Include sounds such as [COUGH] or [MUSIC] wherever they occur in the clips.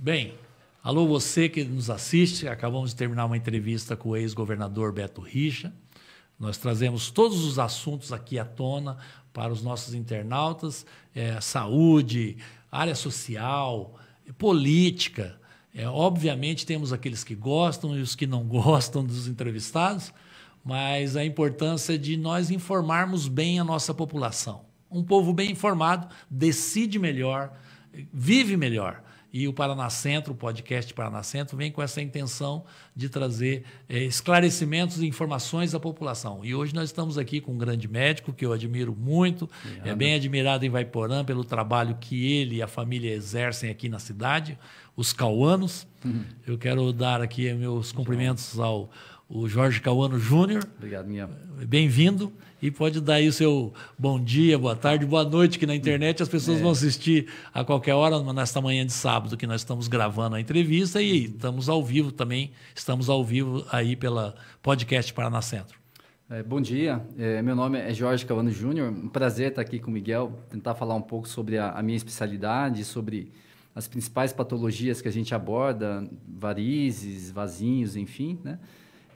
Bem, alô você que nos assiste, acabamos de terminar uma entrevista com o ex-governador Beto Richa. Nós trazemos todos os assuntos aqui à tona para os nossos internautas: é, saúde, área social, política. É, obviamente, temos aqueles que gostam e os que não [LAUGHS] gostam dos entrevistados, mas a importância de nós informarmos bem a nossa população. Um povo bem informado decide melhor, vive melhor. E o Paraná Centro, o podcast Paraná Centro, vem com essa intenção de trazer é, esclarecimentos e informações à população. E hoje nós estamos aqui com um grande médico que eu admiro muito, Obrigado. é bem admirado em Vaiporã pelo trabalho que ele e a família exercem aqui na cidade, os cauanos. Uhum. Eu quero dar aqui meus cumprimentos ao o Jorge Cauano Júnior. Obrigado, minha. Bem-vindo e pode dar aí o seu bom dia, boa tarde, boa noite, que na internet as pessoas é. vão assistir a qualquer hora, nesta manhã de sábado, que nós estamos gravando a entrevista e estamos ao vivo também, estamos ao vivo aí pela podcast Paraná Centro. É, bom dia, é, meu nome é Jorge Cavano Júnior, um prazer estar aqui com o Miguel, tentar falar um pouco sobre a, a minha especialidade, sobre as principais patologias que a gente aborda, varizes, vasinhos, enfim, né?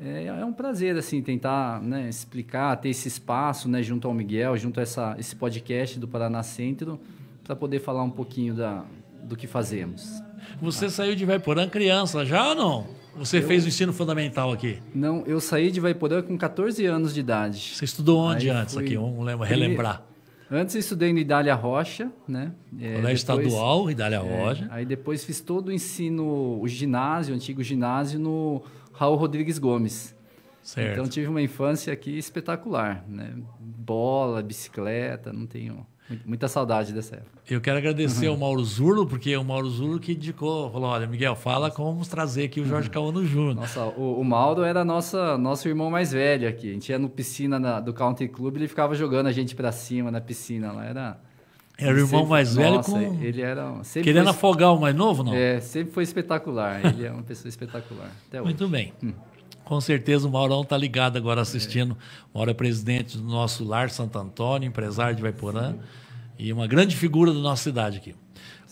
é, é um prazer assim tentar né, explicar, ter esse espaço né, junto ao Miguel, junto a essa, esse podcast do Paraná Centro, para poder falar um pouquinho da, do que fazemos. Você saiu de Vaiporã criança já ou não? Você eu... fez o ensino fundamental aqui? Não, eu saí de Vaiporã com 14 anos de idade. Você estudou onde Aí antes fui... aqui? Vamos lembra, relembrar. Antes eu estudei no Idália Rocha, né? É, Colégio depois... Estadual, Idália é, Rocha. É, aí depois fiz todo o ensino, o ginásio, o antigo ginásio, no Raul Rodrigues Gomes. Certo. Então tive uma infância aqui espetacular, né? Bola, bicicleta, não tenho muita saudade dessa época. Eu quero agradecer uhum. ao Mauro Zurlo, porque é o Mauro Zurlo que indicou, falou, olha, Miguel, fala como vamos trazer aqui o Jorge uhum. Cauano Júnior. Nossa, o, o, Mauro era nossa, nosso irmão mais velho aqui. A gente ia no piscina na, do Country Club, e ele ficava jogando a gente para cima na piscina lá, era era o irmão sempre, mais velho nossa, com... Ele era, querendo foi, afogar o mais novo, não? É, sempre foi espetacular. ele é uma pessoa espetacular. Muito bem. Hum. Com certeza o Maurão está ligado agora assistindo. É. Mauro é presidente do nosso Lar Santo Antônio, empresário de Vaiporã. Sim. E uma grande figura da nossa cidade aqui.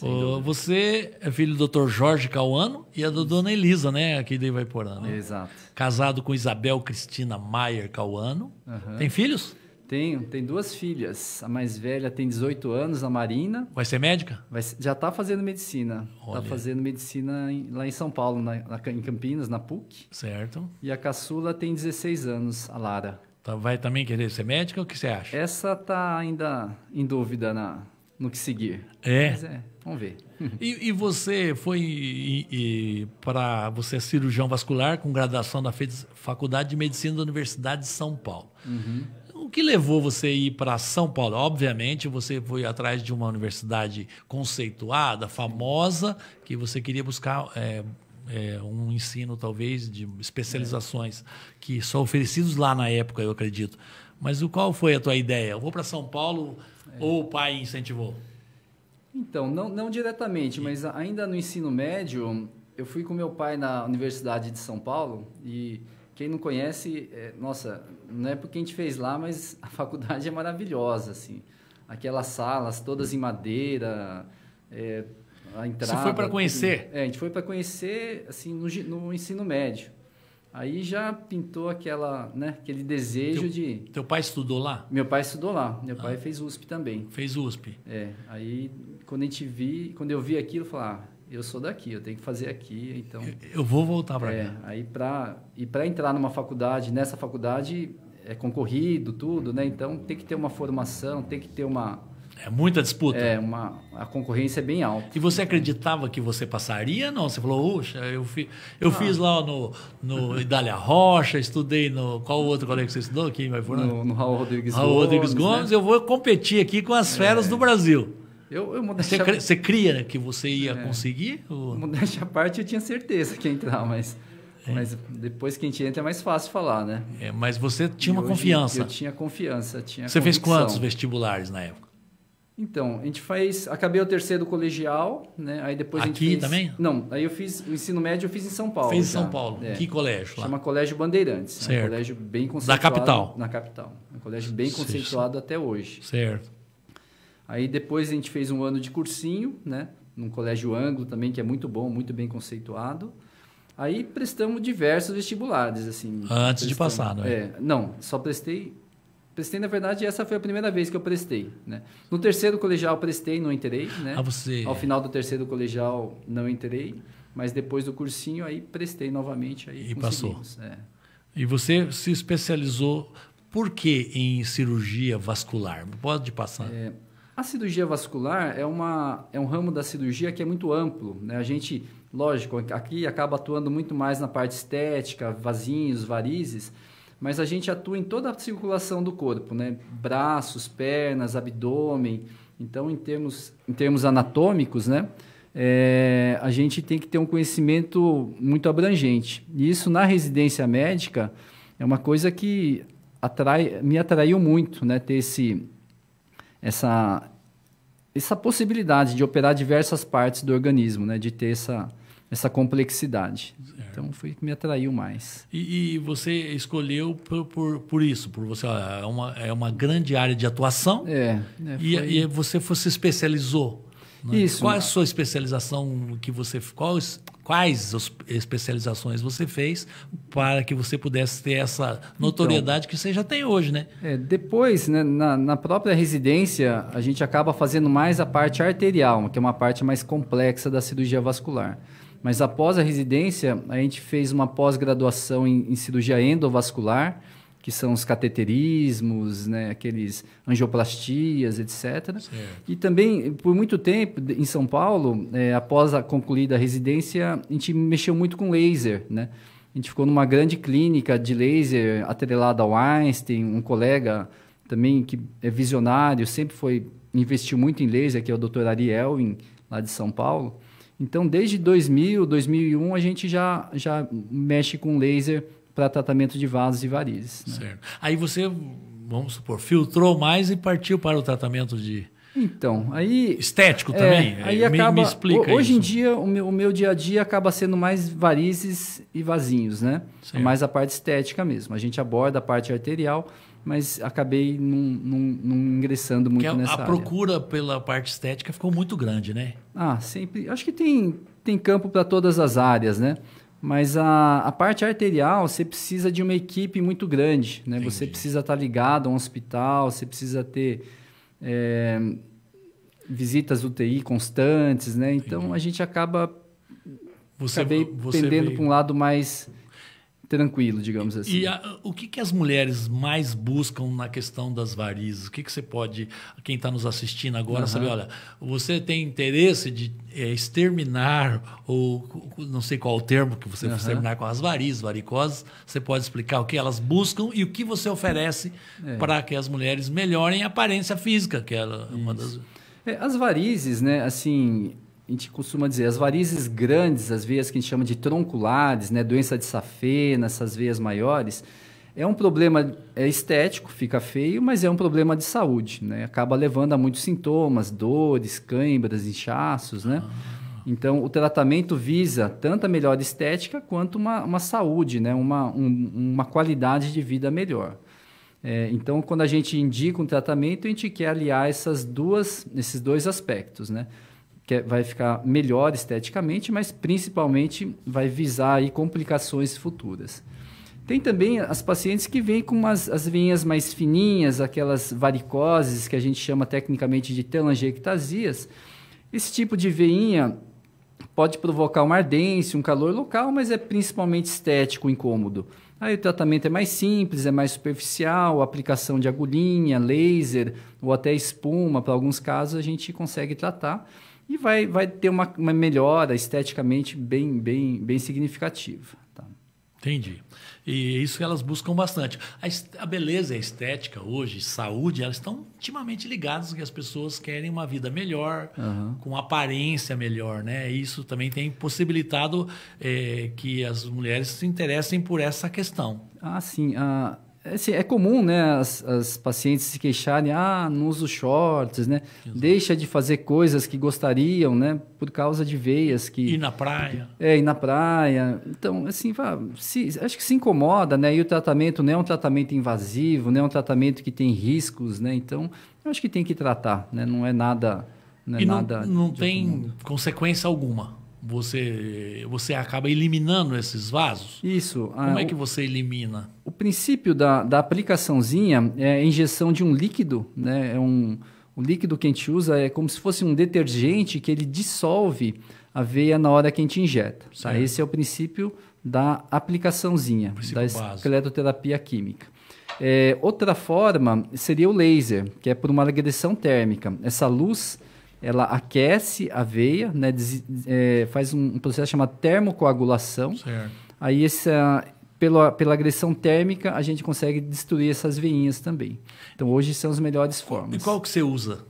O, você é filho do Dr. Jorge Cauano e a da dona Elisa, né? Aqui de Vaiporã né? Exato. Casado com Isabel Cristina Maier Cauano. Uhum. Tem filhos? Tenho, tem duas filhas. A mais velha tem 18 anos, a Marina. Vai ser médica? Vai, já está fazendo medicina. Está fazendo medicina em, lá em São Paulo, na, na, em Campinas, na PUC. Certo. E a caçula tem 16 anos, a Lara. Tá, vai também querer ser médica? O que você acha? Essa está ainda em dúvida na, no que seguir. É? Mas é vamos ver. [LAUGHS] E, e você foi para... Você é cirurgião vascular com graduação na Faculdade de Medicina da Universidade de São Paulo. Uhum o que levou você a ir para São Paulo? Obviamente, você foi atrás de uma universidade conceituada, famosa, que você queria buscar é, é, um ensino, talvez, de especializações é. que só oferecidos lá na época, eu acredito. Mas o qual foi a tua ideia? Eu vou para São Paulo é. ou o pai incentivou? Então, não, não diretamente, e... mas ainda no ensino médio, eu fui com meu pai na Universidade de São Paulo e quem não conhece, é, nossa, não é porque a gente fez lá, mas a [LAUGHS] faculdade é maravilhosa, assim. Aquelas salas todas em madeira, é, a entrada. Você foi para conhecer? É, a gente foi para conhecer, assim, no, no ensino médio. Aí já pintou aquela, né, aquele desejo teu, de. Teu pai estudou lá? Meu pai estudou lá. Meu ah. pai fez USP também. Fez USP. É. Aí quando a gente vi, quando eu vi aquilo, eu falei, ah, eu sou daqui, eu tenho que fazer aqui, então. Eu, vou voltar para é, cá. Aí para e para entrar numa faculdade, nessa faculdade é concorrido tudo, né? Então tem que ter uma formação, tem que ter uma é muita disputa. É, uma, a concorrência é bem alta. E você acreditava que você passaria? Não, você falou, uxa, eu, fi, eu ah. fiz lá no, no Idália Rocha, estudei no. Qual outro colega que você estudou? aqui? vai No, no Raul Rodrigues Raul Gomes. Raul Rodrigues Gomes, né? eu vou competir aqui com as é. feras é. do Brasil. Eu, eu modéstia... você, cria, você cria que você ia é. conseguir? Ou... Modéstia à parte, eu tinha certeza que ia entrar, mas... É. Mas depois que a gente entra é mais fácil falar, né? É, mas você tinha e uma confiança. Eu tinha confiança, tinha Você convicção. fez quantos vestibulares na época? Então, a gente faz. Acabei o terceiro colegial, né? Aí depois Aqui a gente fez, também? Não, aí eu fiz o ensino médio, eu fiz em São Paulo. Fez em São Paulo. É. Que colégio? Lá? Chama Colégio Bandeirantes. É certo. É um colégio bem conceituado. Na capital. Na capital. um colégio bem conceituado até hoje. Certo. Aí depois a gente fez um ano de cursinho, né? Num colégio anglo também, que é muito bom, muito bem conceituado. Aí prestamos diversos vestibulares, assim. Antes prestamos. de passar, não é? é? Não, só prestei... Prestei, na verdade, essa foi a primeira vez que eu prestei, né? No terceiro colegial prestei, não entrei, né? Ah, você... Ao final do terceiro colegial não entrei, mas depois do cursinho aí prestei novamente. Aí e passou. É. E você se especializou por que em cirurgia vascular? Pode passar. É, a cirurgia vascular é, uma, é um ramo da cirurgia que é muito amplo. Né? A gente, lógico, aqui acaba atuando muito mais na parte estética, vasinhos, varizes, mas a gente atua em toda a circulação do corpo, né? braços, pernas, abdômen. Então, em termos, em termos anatômicos, né? É, a gente tem que ter um conhecimento muito abrangente. E isso na residência médica é uma coisa que atrai, me atraiu muito, né? ter esse, essa, essa possibilidade de operar diversas partes do organismo, né? De ter essa, essa complexidade. Certo. Então foi que me atraiu mais. E, e você escolheu por, por, por, isso, por você é uma, é uma grande área de atuação. É. é e, foi... e você, você se especializou. Né? Isso. Qual é a sua especialização que você qual quais especializações você fez para que você pudesse ter essa notoriedade então, que você já tem hoje, né? É, depois, né, na, na, própria residência, a gente acaba fazendo mais a parte arterial, que é uma parte mais complexa da cirurgia vascular. Mas após a residência, a gente fez uma pós-graduação em, em cirurgia endovascular, que são os cateterismos, né, aqueles angioplastias, etc. Certo. E também, por muito tempo, em São Paulo, é, após a concluída residência, a gente mexeu muito com laser, né? A gente ficou numa grande clínica de laser atrelada ao Einstein, um colega também que é visionário, sempre foi investiu muito em laser, que é o Dr. Ariel, lá de São Paulo. Então, desde 2000, 2001, a gente já, já mexe com laser para tratamento de vasos e varizes. Né? Certo. Aí você, vamos supor, filtrou mais e partiu para o tratamento de. Então, aí. Estético é, também? É, aí me, acaba, me explica Hoje isso. em dia, o meu, o meu, dia a dia acaba sendo mais varizes e vasinhos, né? É certo. Mais a parte estética mesmo. A gente aborda a parte arterial, mas acabei não ingressando muito é nessa a, área. A procura pela parte estética ficou muito grande, né? Ah, sempre. Acho que tem, tem campo para todas as áreas, né? Mas a, a parte arterial, você precisa de uma equipe muito grande, né? Você precisa estar ligado a um hospital, você precisa ter é, visitas UTI constantes, né? Então, Entendi. a gente acaba você, acabei você veio... para um lado mais tranquilo, digamos assim. E a, o que, que as mulheres mais buscam na questão das varizes? O que, que você pode, quem está nos assistindo agora, uhum. sabe, olha, você tem interesse de é, exterminar, ou não sei qual o termo que você uhum. exterminar com as varizes, varicosas? você pode explicar o que elas buscam e o que você oferece é. para que as mulheres melhorem a aparência física, que é uma Isso. das... É, as varizes, né, assim, a gente costuma dizer, as varizes grandes, as veias que a gente chama de tronculares, né, doença de safena, essas veias maiores, é um problema é estético, fica feio, mas é um problema de saúde, né? Acaba levando a muitos sintomas, dores, cãibras, inchaços, né? Então, o tratamento visa tanto a melhor estética quanto uma, uma saúde, né? uma, um, uma qualidade de vida melhor. É, então, quando a gente indica um tratamento, a gente quer aliar essas duas, esses dois aspectos, né? que é, vai ficar melhor esteticamente, mas principalmente vai visar aí complicações futuras. Tem também as pacientes que vêm com umas, as veinhas mais fininhas, aquelas varicoses que a gente chama tecnicamente de telangiectasias. Esse tipo de veinha pode provocar uma ardência, um calor local, mas é principalmente estético incômodo. Aí o tratamento é mais simples, é mais superficial, aplicação de agulhinha, laser ou até espuma, para alguns casos a gente consegue tratar e vai, vai ter uma, uma melhora esteticamente bem, bem, bem significativa. Entendi. E isso elas buscam bastante. A, a beleza, a estética hoje, saúde, elas estão intimamente ligadas que as pessoas querem uma vida melhor, uhum. com aparência melhor, né? Isso também tem possibilitado é, que as mulheres se interessem por essa questão. Ah, sim. Ah, Assim, é comum, né, as, as, pacientes se queixarem, ah, não uso shorts, né? Exato. Deixa de fazer coisas que gostariam, né? Por causa de veias que... Ir na praia. É, ir na praia. Então, assim, vá, se, acho que se incomoda, né? E o tratamento não é um tratamento invasivo, não é um tratamento que tem riscos, né? Então, eu acho que tem que tratar, né? Não é nada... Não é e nada não, não tem consequência alguma você, você acaba eliminando esses vasos? Isso. Ah, como ah, é que você elimina? O, princípio da, da aplicaçãozinha é a injeção de um líquido, né? É um, o líquido que a gente usa é como se fosse um detergente que ele dissolve a veia na hora que a gente injeta. Tá? Certo. Esse é o princípio da aplicaçãozinha, princípio da escleroterapia química. É, outra forma seria o laser, que é por uma agressão térmica. Essa luz ela aquece a veia, né, des, é, faz um processo chamado termocoagulação. Certo. Aí essa, pela, pela agressão térmica a gente consegue destruir essas veinhas também. Então hoje são as melhores formas. E qual que você usa?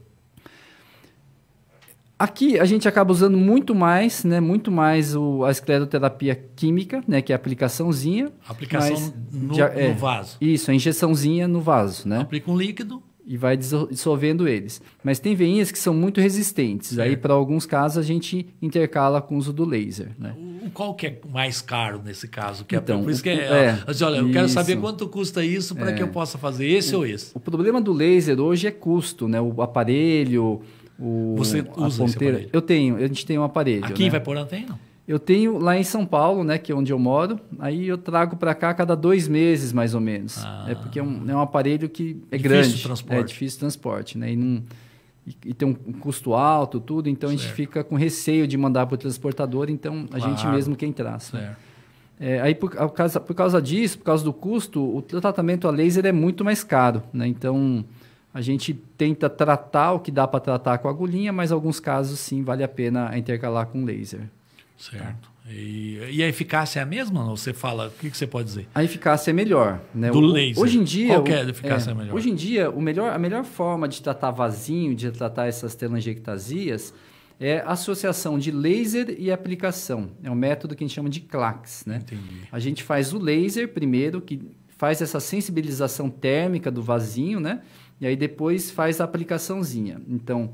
Aqui a gente acaba usando muito mais, né? Muito mais o, a escleroterapia química, né? Que é a aplicaçãozinha. Aplicação no, de, é, no, vaso. Isso, a injeçãozinha no vaso, né? Aplica um líquido e vai dissolvendo eles. Mas tem veinhas que são muito resistentes. Aí, é. para alguns casos, a gente intercala com o uso do laser. Né? O, qual que é mais caro nesse caso? Que é então, é, por isso que é, é assim, olha, isso. eu quero saber quanto custa isso para é. que eu possa fazer esse o, ou esse. O problema do laser hoje é custo, né? O aparelho, o Você usa ponteira. Eu tenho, a gente tem um aparelho. Aqui né? vai por antena? Eu tenho lá em São Paulo, né, que é onde eu moro, aí eu trago para cá a cada dois meses, mais ou menos. Ah. É porque é um, é um aparelho que é difícil grande. Transporte. É difícil transporte, né? E, não, e, e tem um custo alto, tudo, então certo. a gente fica com receio de mandar para o transportador, então a claro. gente mesmo quem traz. Certo. É, aí por causa, por causa disso, por causa do custo, o tratamento a laser é muito mais caro, né? Então a gente tenta tratar o que dá para tratar com agulhinha, mas em alguns casos sim vale a pena intercalar com laser. Certo. E, e, a eficácia é a mesma? Não? Você fala, o que, que você pode dizer? A eficácia é melhor. Né? Do laser. Hoje em dia. Qual é a eficácia é, é melhor? Hoje em dia, o melhor, a melhor forma de tratar vasinho, de tratar essas telangiectasias, é a associação de laser e aplicação. É um método que a gente chama de CLACS. Né? Entendi. A gente faz o laser primeiro, que faz essa sensibilização térmica do vasinho, né? E aí depois faz a aplicaçãozinha. Então.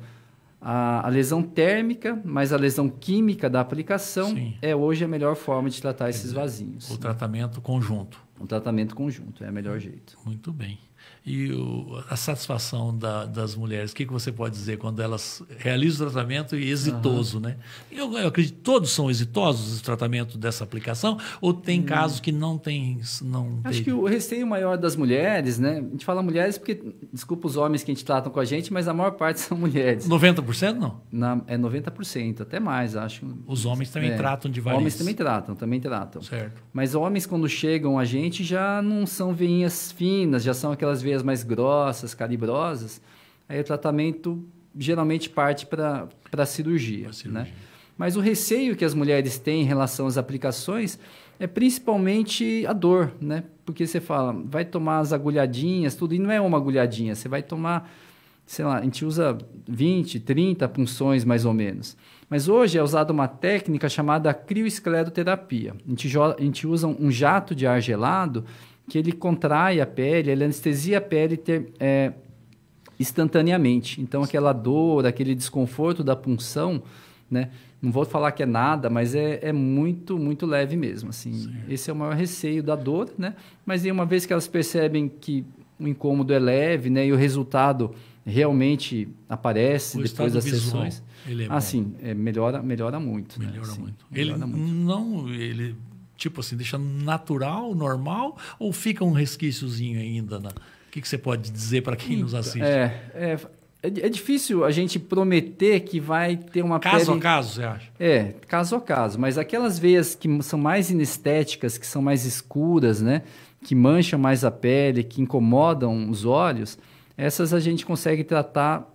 A, a, lesão térmica, mas a lesão química da aplicação Sim. é hoje a melhor forma de tratar é esses vasinhos. O né? tratamento conjunto. O tratamento conjunto é o melhor jeito. Muito bem e o, a satisfação da, das mulheres. O que, que você pode dizer quando elas realizam o tratamento e exitoso, uhum. né? Eu, eu acredito que todos são exitosos o tratamento dessa aplicação ou tem hum. casos que não tem... Não Acho teve? que o receio maior das mulheres, né? A gente fala mulheres porque, desculpa os homens que a gente tratam com a gente, mas a maior parte [LAUGHS] são mulheres. 90% não? Na, é 90%, até mais, acho. Os homens também é. tratam de várias. Homens também tratam, também tratam. Certo. Mas homens, quando chegam a gente, já não são veinhas finas, já são aquelas veias mais grossas, calibrosas, aí o tratamento geralmente parte para a cirurgia, cirurgia. Né? Mas o receio que as mulheres têm em relação às aplicações é principalmente a dor, né? Porque você fala, vai tomar as agulhadinhas, tudo, e não é uma agulhadinha, você vai tomar, sei lá, a gente usa 20, 30 punções mais ou menos. Mas hoje é usada uma técnica chamada crioescleroterapia. A gente, a gente usa um jato de ar gelado que ele contrai a pele, ele anestesia a pele ter, é, instantaneamente. Então, aquela dor, aquele desconforto da punção, né? Não vou falar que é nada, mas é, é muito, muito leve mesmo, assim. Sim. Esse é o maior receio da dor, né? Mas aí, uma vez que elas percebem que o incômodo é leve, né? E o resultado realmente aparece o depois das visual, sessões. Ele é assim, é, melhora, melhora muito. Né, melhora né? assim, muito. Melhora ele muito. não... Ele tipo assim, deixa natural, normal, ou fica um resquíciozinho ainda? Né? O que, que você pode dizer para quem nos então, assiste? É, é, é, é difícil a gente prometer que vai ter uma caso pele... a caso, você acha? É, caso a caso. Mas aquelas veias que são mais inestéticas, que são mais escuras, né? Que mancham mais a pele, que incomodam os olhos, essas a gente consegue tratar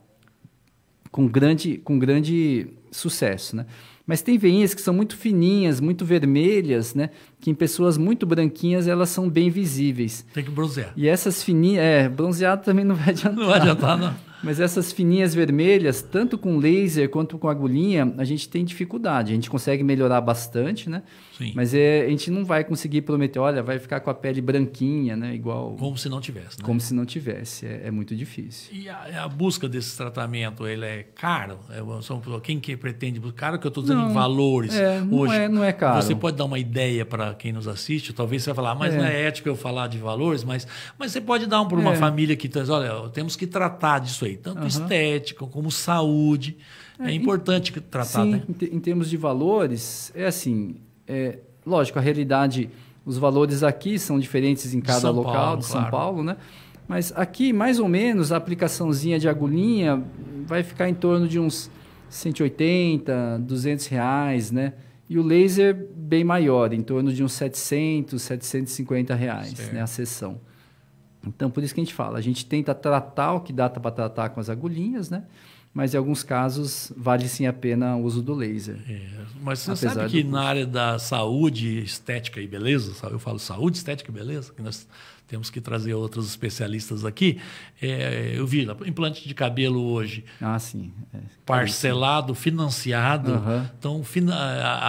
com grande, com grande sucesso, né? Mas tem veinhas que são muito fininhas, muito vermelhas, né? Que em pessoas muito branquinhas elas são bem visíveis. Tem que bronzear. E essas fininhas, é, bronzeado também não vai adiantar. Não vai adiantar, não. Mas essas fininhas vermelhas, tanto com laser quanto com agulhinha, a gente tem dificuldade. A gente consegue melhorar bastante, né? Sim. Mas é, a gente não vai conseguir prometer, olha, vai ficar com a pele branquinha, né? Igual. Como se não tivesse. Né? Como se não tivesse. É, é muito difícil. E a, a, busca desse tratamento, ele é caro? É, quem que pretende buscar? Caro que eu estou dizendo não, em valores. É, não hoje, é, não é caro. Você pode dar uma ideia para quem nos assiste? Talvez você vai falar, ah, mas é. não é ético eu falar de valores, mas, mas você pode dar um para uma é. família que diz, tá, olha, temos que tratar disso aí falei, tanto uhum. estética como saúde. É, é importante tratar, sim, né? Em termos de valores, é assim, é, lógico, a realidade, os valores aqui são diferentes em cada local Paulo, de São claro. Paulo, né? Mas aqui, mais ou menos, a aplicaçãozinha de agulhinha vai ficar em torno de uns 180, 200 reais, né? E o laser bem maior, em torno de uns 700, 750 reais, né? A sessão. Então, por isso que a gente fala, a gente tenta tratar o que dá para tratar com as agulhinhas, né? Mas em alguns casos vale sim a pena o uso do laser. É, mas você sabe que na área da saúde, estética e beleza, sabe? eu falo saúde, estética e beleza, que nós temos que trazer outros especialistas aqui. É, eu vi implante de cabelo hoje. Ah, sim. É, é parcelado, financiado. Uhum. Então, fina,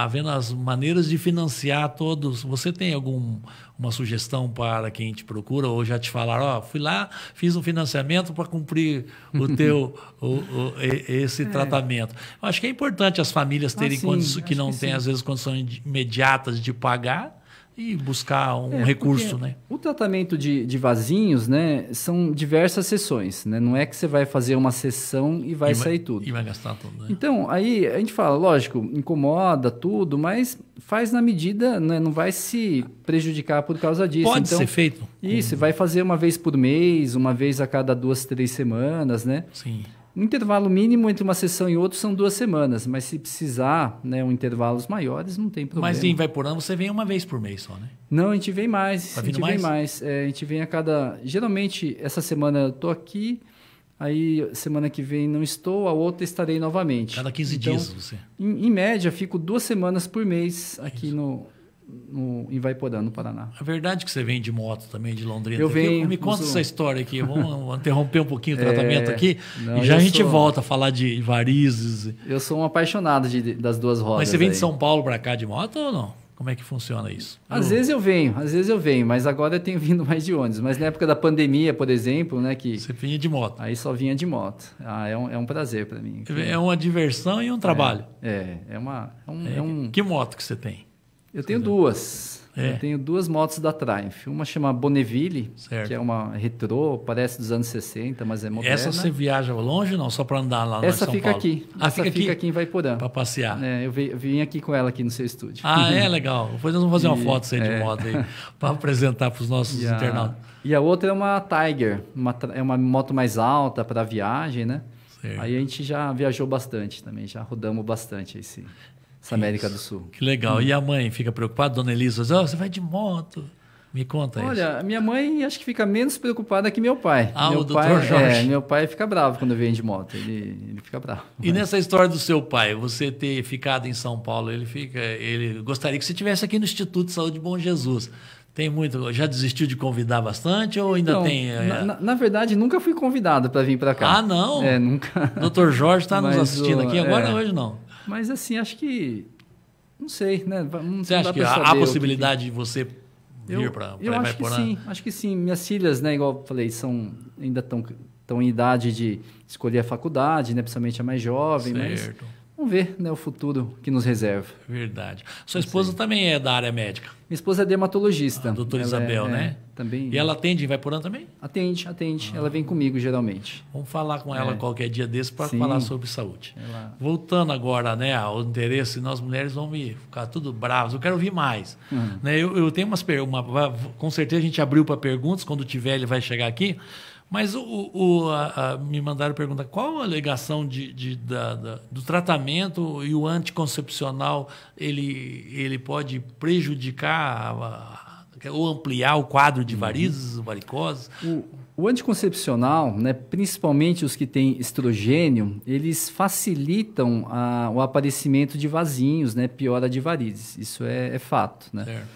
havendo as maneiras de financiar todos. Você tem algum uma sugestão para quem te procura ou já te falaram, ó, oh, fui lá, fiz um financiamento para cumprir o [LAUGHS] teu o, o, esse é. tratamento. Eu acho que é importante as famílias ah, terem ah, sim, que não têm às vezes condições imediatas de pagar, e buscar um é, recurso, né? O tratamento de, de vasinhos, né, são diversas sessões, né? Não é que você vai fazer uma sessão e vai e sair vai, tudo. E vai gastar tudo. Né? Então, aí a gente fala, lógico, incomoda tudo, mas faz na medida, né? Não vai se prejudicar por causa disso. Pode então, ser feito. Isso, com... vai fazer uma vez por mês, uma vez a cada duas, três semanas, né? Sim. O intervalo mínimo entre uma sessão e outra são duas semanas, mas se precisar né, um intervalos maiores, não tem problema. Mas quem vai por ano, você vem uma vez por mês só, né? Não, a gente vem mais. Tá a gente mais? vem mais. É, a gente vem a cada. Geralmente, essa semana eu estou aqui, aí semana que vem não estou, a outra estarei novamente. Cada 15 então, dias você. Em, em média, fico duas semanas por mês aqui Isso. no, no, em Vaiporã, no Paraná. É verdade que você vem de moto também de Londrina. Eu venho. Me conta sou... essa história aqui. Vamos interromper um pouquinho o [LAUGHS] é, tratamento é... aqui Não, e já a gente sou... volta a falar de varizes. Eu sou um apaixonado de, das duas rodas. Mas você vem aí. de São Paulo para cá de moto ou não? Como é que funciona isso? Às vezes eu venho, às vezes eu venho, mas agora eu tenho [LAUGHS] vindo mais de ônibus. Mas na época da pandemia, por exemplo, né? Que Você vinha de moto. Aí só vinha de moto. Ah, é um, é um prazer para mim. É uma diversão e um trabalho. É, é, é uma. É um, é, é um... Que moto que você tem? Eu tenho é. duas. É. Eu tenho duas motos da Triumph. Uma chama Bonneville, certo. que é uma retrô, parece dos anos 60, mas é moderna. Essa você viaja longe não? Só para andar lá Essa São fica Paulo. aqui. Ah, Essa fica, fica aqui, aqui em Vaiporã. Para passear. É, eu vim aqui com ela aqui no seu estúdio. Ah, é legal. Depois nós vamos fazer e, uma foto aí de é. moto aí [LAUGHS] para apresentar para os nossos e internautas. A, e a outra é uma Tiger, uma, é uma moto mais alta para viagem, né? Aí a gente já viajou bastante também, já rodamos bastante sim. Essa América do Sul. Que legal. Hum. E a mãe fica preocupada? Dona Elisa, oh, você vai de moto. Me conta Olha, isso. Olha, minha mãe acho que fica menos preocupada que meu pai. Ah, meu o doutor pai, é, Jorge. É, meu pai fica bravo quando vem de moto, ele, ele fica bravo. E mas... nessa história do seu pai, você ter ficado em São Paulo, ele fica, ele gostaria que você estivesse aqui no Instituto de Saúde Bom Jesus. Tem muito. Já desistiu de convidar bastante ou ainda tem? É... Na, na, verdade, nunca fui convidado para vir para cá. Ah, não? É, nunca. Doutor Jorge está nos assistindo o, aqui agora, é... é hoje não. Mas assim, acho que. Não sei, né? Não você não acha que há a possibilidade que... de você vir para Eu, pra, eu acho que sim, acho que sim. Minhas filhas, né, igual eu falei, são, ainda estão tão em idade de escolher a faculdade, né? Principalmente a mais jovem, certo. mas. Vamos ver né, o futuro que nos reserva. Verdade. Sua esposa também é da área médica? Minha esposa é dermatologista. A doutora Isabel, é, né? É. Também. E ela atende em Vaiporã também? Atende, atende. Ah. Ela vem comigo geralmente. Vamos falar com ela é. qualquer dia desse para falar sobre saúde. Ela... Voltando agora, né, ao interesse, nós mulheres vamos ficar tudo bravas. Eu quero ouvir mais. Uhum. Né, eu, eu, tenho umas perguntas. Com certeza a gente abriu para perguntas. Quando tiver, ele vai chegar aqui. Mas o, o a, a, me mandaram perguntar qual a alegação de, de da, da, do tratamento e o anticoncepcional ele, ele pode prejudicar a, é, ou ampliar o quadro de uhum. varizes, uhum. O, o, anticoncepcional, né, principalmente os que têm estrogênio, eles facilitam a, o aparecimento de vasinhos, né, piora de varizes. Isso é, é fato. Né? Certo.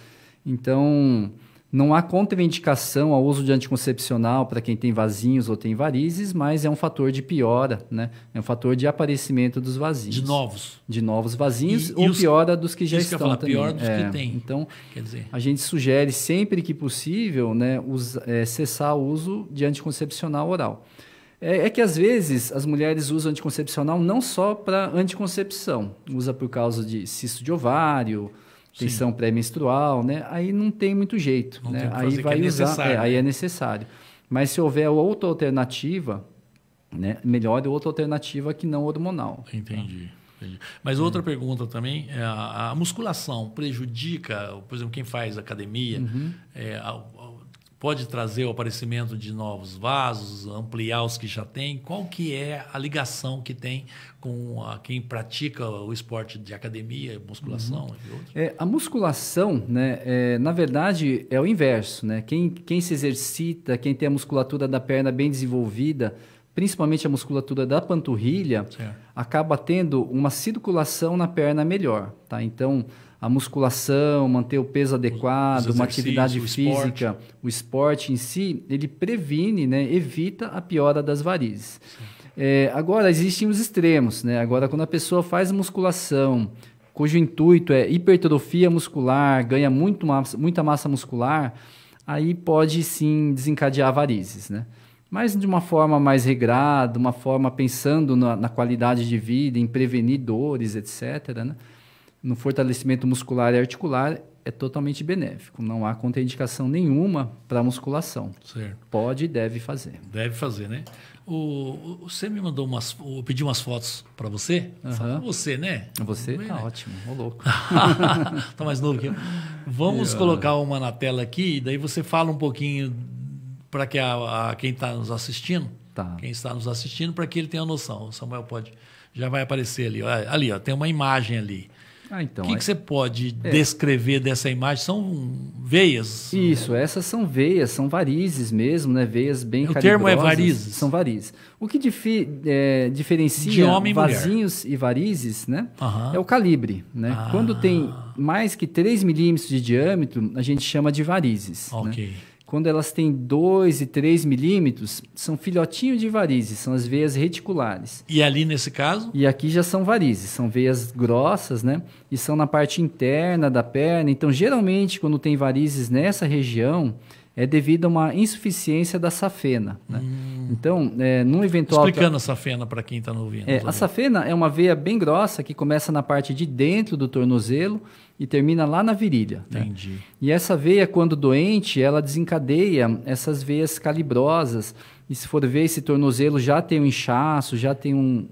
Então, não há contraindicação ao uso de anticoncepcional para quem tem vasinhos ou tem varizes, mas é um fator de piora, né? É um fator de aparecimento dos vasinhos. De novos. De novos vasinhos e, ou e os, piora dos que já estão que eu falar, Pior dos é, que tem. Então, Quer dizer... a gente sugere sempre que possível, né, é, cessar o uso de anticoncepcional oral. É, é, que às vezes as mulheres usam anticoncepcional não só para anticoncepção, usa por causa de cisto de ovário, tensão pré-menstrual, né? Aí não tem muito jeito, não né? aí é vai é usar, é, aí né? é necessário. Mas se houver outra alternativa, né? Melhor é outra alternativa que não hormonal. Entendi. Tá? Mas outra uhum. pergunta também, é a, musculação prejudica, por exemplo, quem faz academia, uhum. é, pode trazer o aparecimento de novos vasos, ampliar os que já tem? Qual que é a ligação que tem com a, quem pratica o esporte de academia, musculação uhum. e outros? É, a musculação, né, é, na verdade, é o inverso. Né? Quem, quem se exercita, quem tem a musculatura da perna bem desenvolvida, principalmente a musculatura da panturrilha, certo. acaba tendo uma circulação na perna melhor. Tá? Então, a musculação, manter o peso adequado, uma atividade o física, esporte. o esporte em si, ele previne, né, evita a piora das varizes. É, agora, existem os extremos. Né? Agora, quando a pessoa faz musculação, cujo intuito é hipertrofia muscular, ganha muito massa, muita massa muscular, aí pode sim desencadear varizes. Né? Mas de uma forma mais regrada, uma forma pensando na, na qualidade de vida, em prevenir dores, etc. Né? no fortalecimento muscular e articular é totalmente benéfico. Não há contraindicação nenhuma para musculação. Certo. Pode e deve fazer. Deve fazer, né? O, você me mandou umas, eu pedi umas fotos para você. Uhum. Você, né? Você Bem, tá né? ótimo, ô louco. [LAUGHS] tá mais novo que eu. Vamos eu... É. colocar uma na tela aqui, daí você fala um pouquinho para que a, a quem está nos assistindo, tá. quem está nos assistindo, para que ele tenha noção. O Samuel pode, já vai aparecer ali. Ali, ó, tem uma imagem ali. Ah, então, o que, que você pode é. descrever dessa imagem? São veias? Isso, né? essas são veias, são varizes mesmo, né? Veias bem O termo é varizes? São varizes. O que difi é, diferencia De homem e vasinhos mulher. e varizes né? é o calibre. Né? Ah. Quando tem mais que 3 milímetros de diâmetro, a gente chama de varizes. Né? Ok. Né? Quando elas têm 2 e 3 milímetros, são filhotinhos de varizes, são as veias reticulares. E ali nesse caso? E aqui já são varizes, são veias grossas, né? E são na parte interna da perna. Então, geralmente, quando tem varizes nessa região, é devido a uma insuficiência da safena. Né? Hum. Então, é, num eventual. Explicando a safena para quem está ouvindo. É, a safena é uma veia bem grossa que começa na parte de dentro do tornozelo e termina lá na virilha. Né? Entendi. Né? E essa veia, quando doente, ela desencadeia essas veias calibrosas. E se for ver, esse tornozelo já tem um inchaço, já tem um.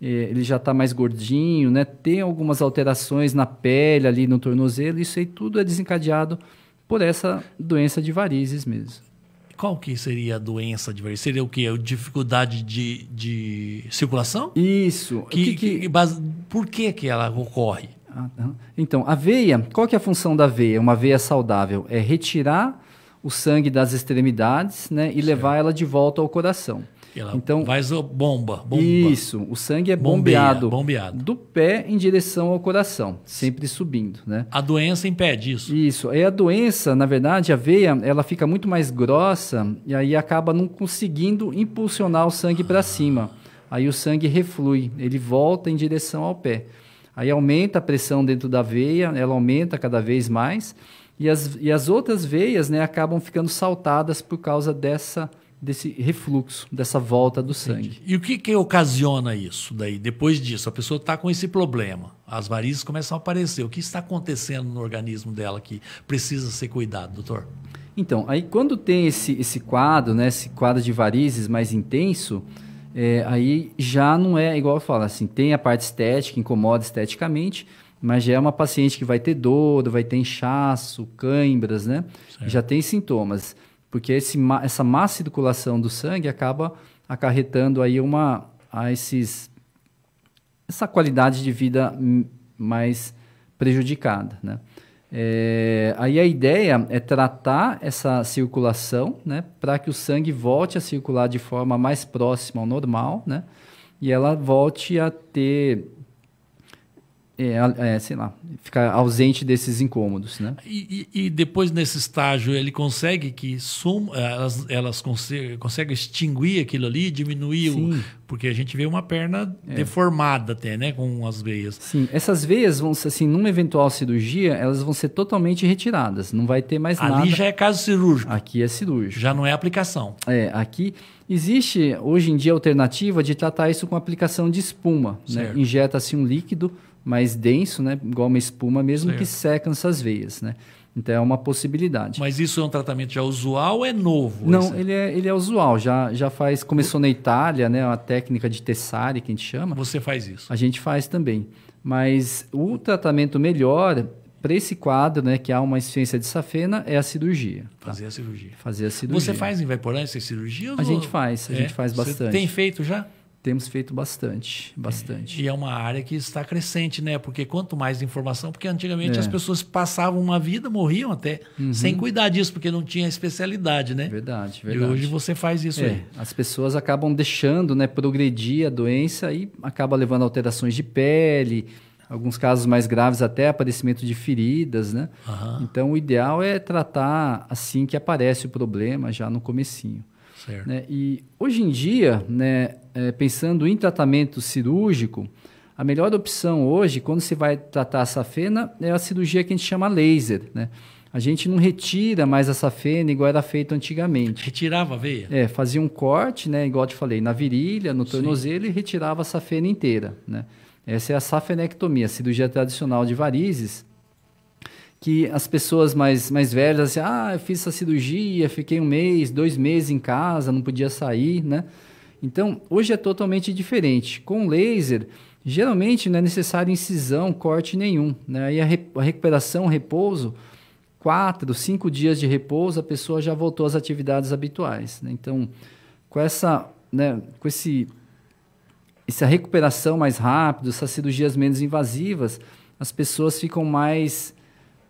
É, ele já está mais gordinho, né? Tem algumas alterações na pele ali no tornozelo. Isso aí tudo é desencadeado por essa doença de varizes mesmo. Qual que seria a doença de varizes? Seria o quê? A dificuldade de, de circulação? Isso. Que, que, que... por que, que ela ocorre? Ah, tá. Então, a veia, qual que é a função da veia? Uma veia saudável é retirar o sangue das extremidades, né, e certo. levar ela de volta ao coração. Ela então, faz bomba, bomba. Isso, o sangue é Bombeia, bombeado, do pé em direção ao coração, sempre subindo, né? A doença impede isso. Isso. É a doença, na verdade, a veia, ela fica muito mais grossa e aí acaba não conseguindo impulsionar o sangue para cima. Aí o sangue reflui, ele volta em direção ao pé. Aí aumenta a pressão dentro da veia, ela aumenta cada vez mais, e as, e as outras veias né, acabam ficando saltadas por causa dessa desse refluxo, dessa volta do sangue. E o que, que ocasiona isso daí? Depois disso, a pessoa está com esse problema, as varizes começam a aparecer. O que está acontecendo no organismo dela que precisa ser cuidado, doutor? Então, aí quando tem esse, esse quadro, né, esse quadro de varizes mais intenso, é, aí já não é igual eu falo, assim, tem a parte estética, incomoda esteticamente, mas já é uma paciente que vai ter dor, vai ter inchaço, cãibras, né? Certo. Já tem sintomas, porque esse, essa má circulação do sangue acaba acarretando aí uma a esses essa qualidade de vida mais prejudicada, né? É, aí a ideia é tratar essa circulação, né, para que o sangue volte a circular de forma mais próxima ao normal, né, e ela volte a ter é, é, sei lá, ficar ausente desses incômodos, né? E, e, e depois nesse estágio ele consegue que suma elas, elas conseguem, extinguir aquilo ali, diminuir Sim. o, porque a gente vê uma perna é. deformada até, né, com as veias. Sim, essas veias vão ser assim, numa eventual cirurgia, elas vão ser totalmente retiradas, não vai ter mais ali nada. Ali já é caso cirúrgico. Aqui é cirúrgico. Já não é aplicação. É, aqui existe hoje em dia alternativa de tratar isso com aplicação de espuma, né? certo. né? Injeta-se um líquido mais denso, né? Igual uma espuma mesmo, certo. que seca nessas veias, né? Então é uma possibilidade. Mas isso é um tratamento já usual ou é novo? Não, ele é, ele é usual. Já, já faz. Começou na Itália, né? A técnica de Tessari, que a gente chama. Você faz isso. A gente faz também. Mas o tratamento melhor para esse quadro, né, que há uma insuficiência de safena, é a cirurgia. Tá? Fazer a cirurgia. Fazer a cirurgia. Você faz em Vaporã essa cirurgia? A ou... gente faz, a é? gente faz bastante. Você tem feito já? temos feito bastante, é, bastante. E é uma área que está crescente, né? Porque quanto mais informação, porque antigamente é. as pessoas passavam uma vida, morriam até, uhum. sem cuidar disso, porque não tinha especialidade, né? Verdade, verdade. E hoje você faz isso é. aí. As pessoas acabam deixando, né, progredir a doença e acaba levando alterações de pele, alguns casos mais graves até aparecimento de feridas, né? Uhum. Então o ideal é tratar assim que aparece o problema, já no comecinho. Né? E hoje em dia, né, é, pensando em tratamento cirúrgico, a melhor opção hoje, quando se vai tratar a safena, é a cirurgia que a gente chama laser, né? A gente não retira mais a safena igual era feito antigamente. Retirava a veia? É, fazia um corte, né? Igual eu te falei, na virilha, no tornozelo Sim. e retirava a safena inteira, né? Essa é a safenectomia, a cirurgia tradicional de varizes, que as pessoas mais, mais velhas, assim, ah, eu fiz essa cirurgia, fiquei um mês, dois meses em casa, não podia sair, né? Então, hoje é totalmente diferente. Com laser, geralmente não é necessário incisão, corte nenhum, né? E a, re a recuperação, repouso, quatro, cinco dias de repouso, a pessoa já voltou às atividades habituais, né? Então, com essa, né, com esse, essa recuperação mais rápida, essas cirurgias menos invasivas, as pessoas ficam mais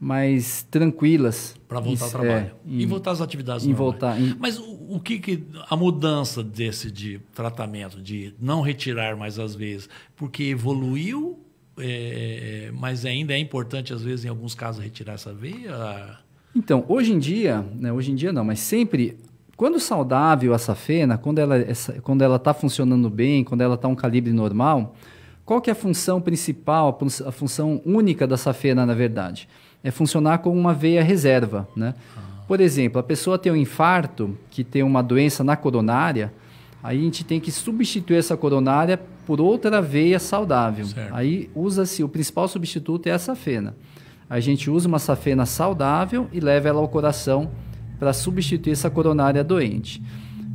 mais tranquilas. Para voltar ao trabalho. É, em, e voltar às atividades em normais. voltar em... Mas o, o, que, que a mudança desse de tratamento, de não retirar mais às vezes, porque evoluiu, é, mas ainda é importante às vezes em alguns casos retirar essa veia? Então, hoje em dia, né, hoje em dia não, mas sempre quando saudável a safena, quando ela quando ela está funcionando bem, quando ela está um calibre normal, qual que é a função principal, a função única da safena na verdade? é funcionar como uma veia reserva, né? Ah. Por exemplo, a pessoa tem um infarto, que tem uma doença na coronária, aí a gente tem que substituir essa coronária por outra veia saudável. Certo. Aí usa-se, o principal substituto é a safena. A gente usa uma safena saudável e leva ela ao coração para substituir essa coronária doente.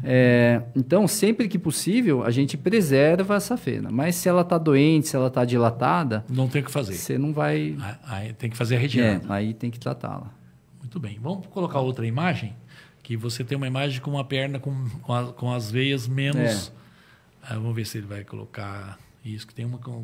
É, então, sempre que possível, a gente preserva essa fenda. Mas se ela está doente, se ela está dilatada. Não tem o que fazer. Você não vai. Ah, aí tem que fazer a retirada. É, aí tem que tratá-la. Muito bem. Vamos colocar outra imagem, que você tem uma imagem com uma perna com, com, a, com as veias menos. É. Ah, vamos ver se ele vai colocar isso, que tem uma. Com,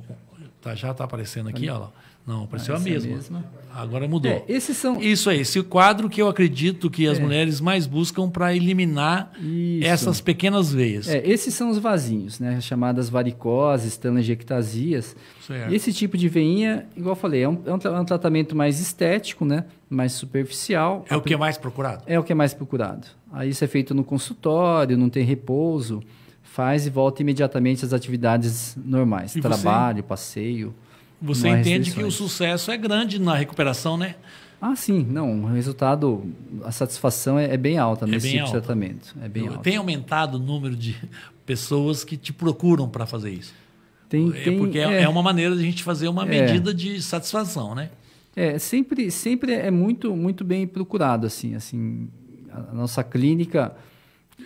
tá, já está aparecendo aqui, tá olha lá. Não, apareceu ah, é a, mesma. a, mesma. Agora mudou. É, esses são... Isso aí, esse quadro que eu acredito que as é. mulheres mais buscam para eliminar Isso. essas pequenas veias. É, esses são os vasinhos, né? chamadas varicoses, telangiectasias. Certo. Esse tipo de veinha, igual eu falei, é um, é um, é um, tratamento mais estético, né? mais superficial. É o que é mais procurado? É o que é mais procurado. Aí isso é feito no consultório, não tem repouso, faz e volta imediatamente às atividades normais, e trabalho, você? passeio. Você entende que o sucesso é grande na recuperação, né? Ah, sim, não. O resultado, a satisfação é, é bem alta é nesse bem tipo alta. de tratamento. É bem alta. Tem aumentado o número de [LAUGHS] pessoas que te procuram para fazer isso. Tem, é tem, porque é, é, é, uma maneira de a gente fazer uma é. medida de satisfação, né? É, sempre, sempre é muito, muito bem procurado, assim, assim. A nossa clínica.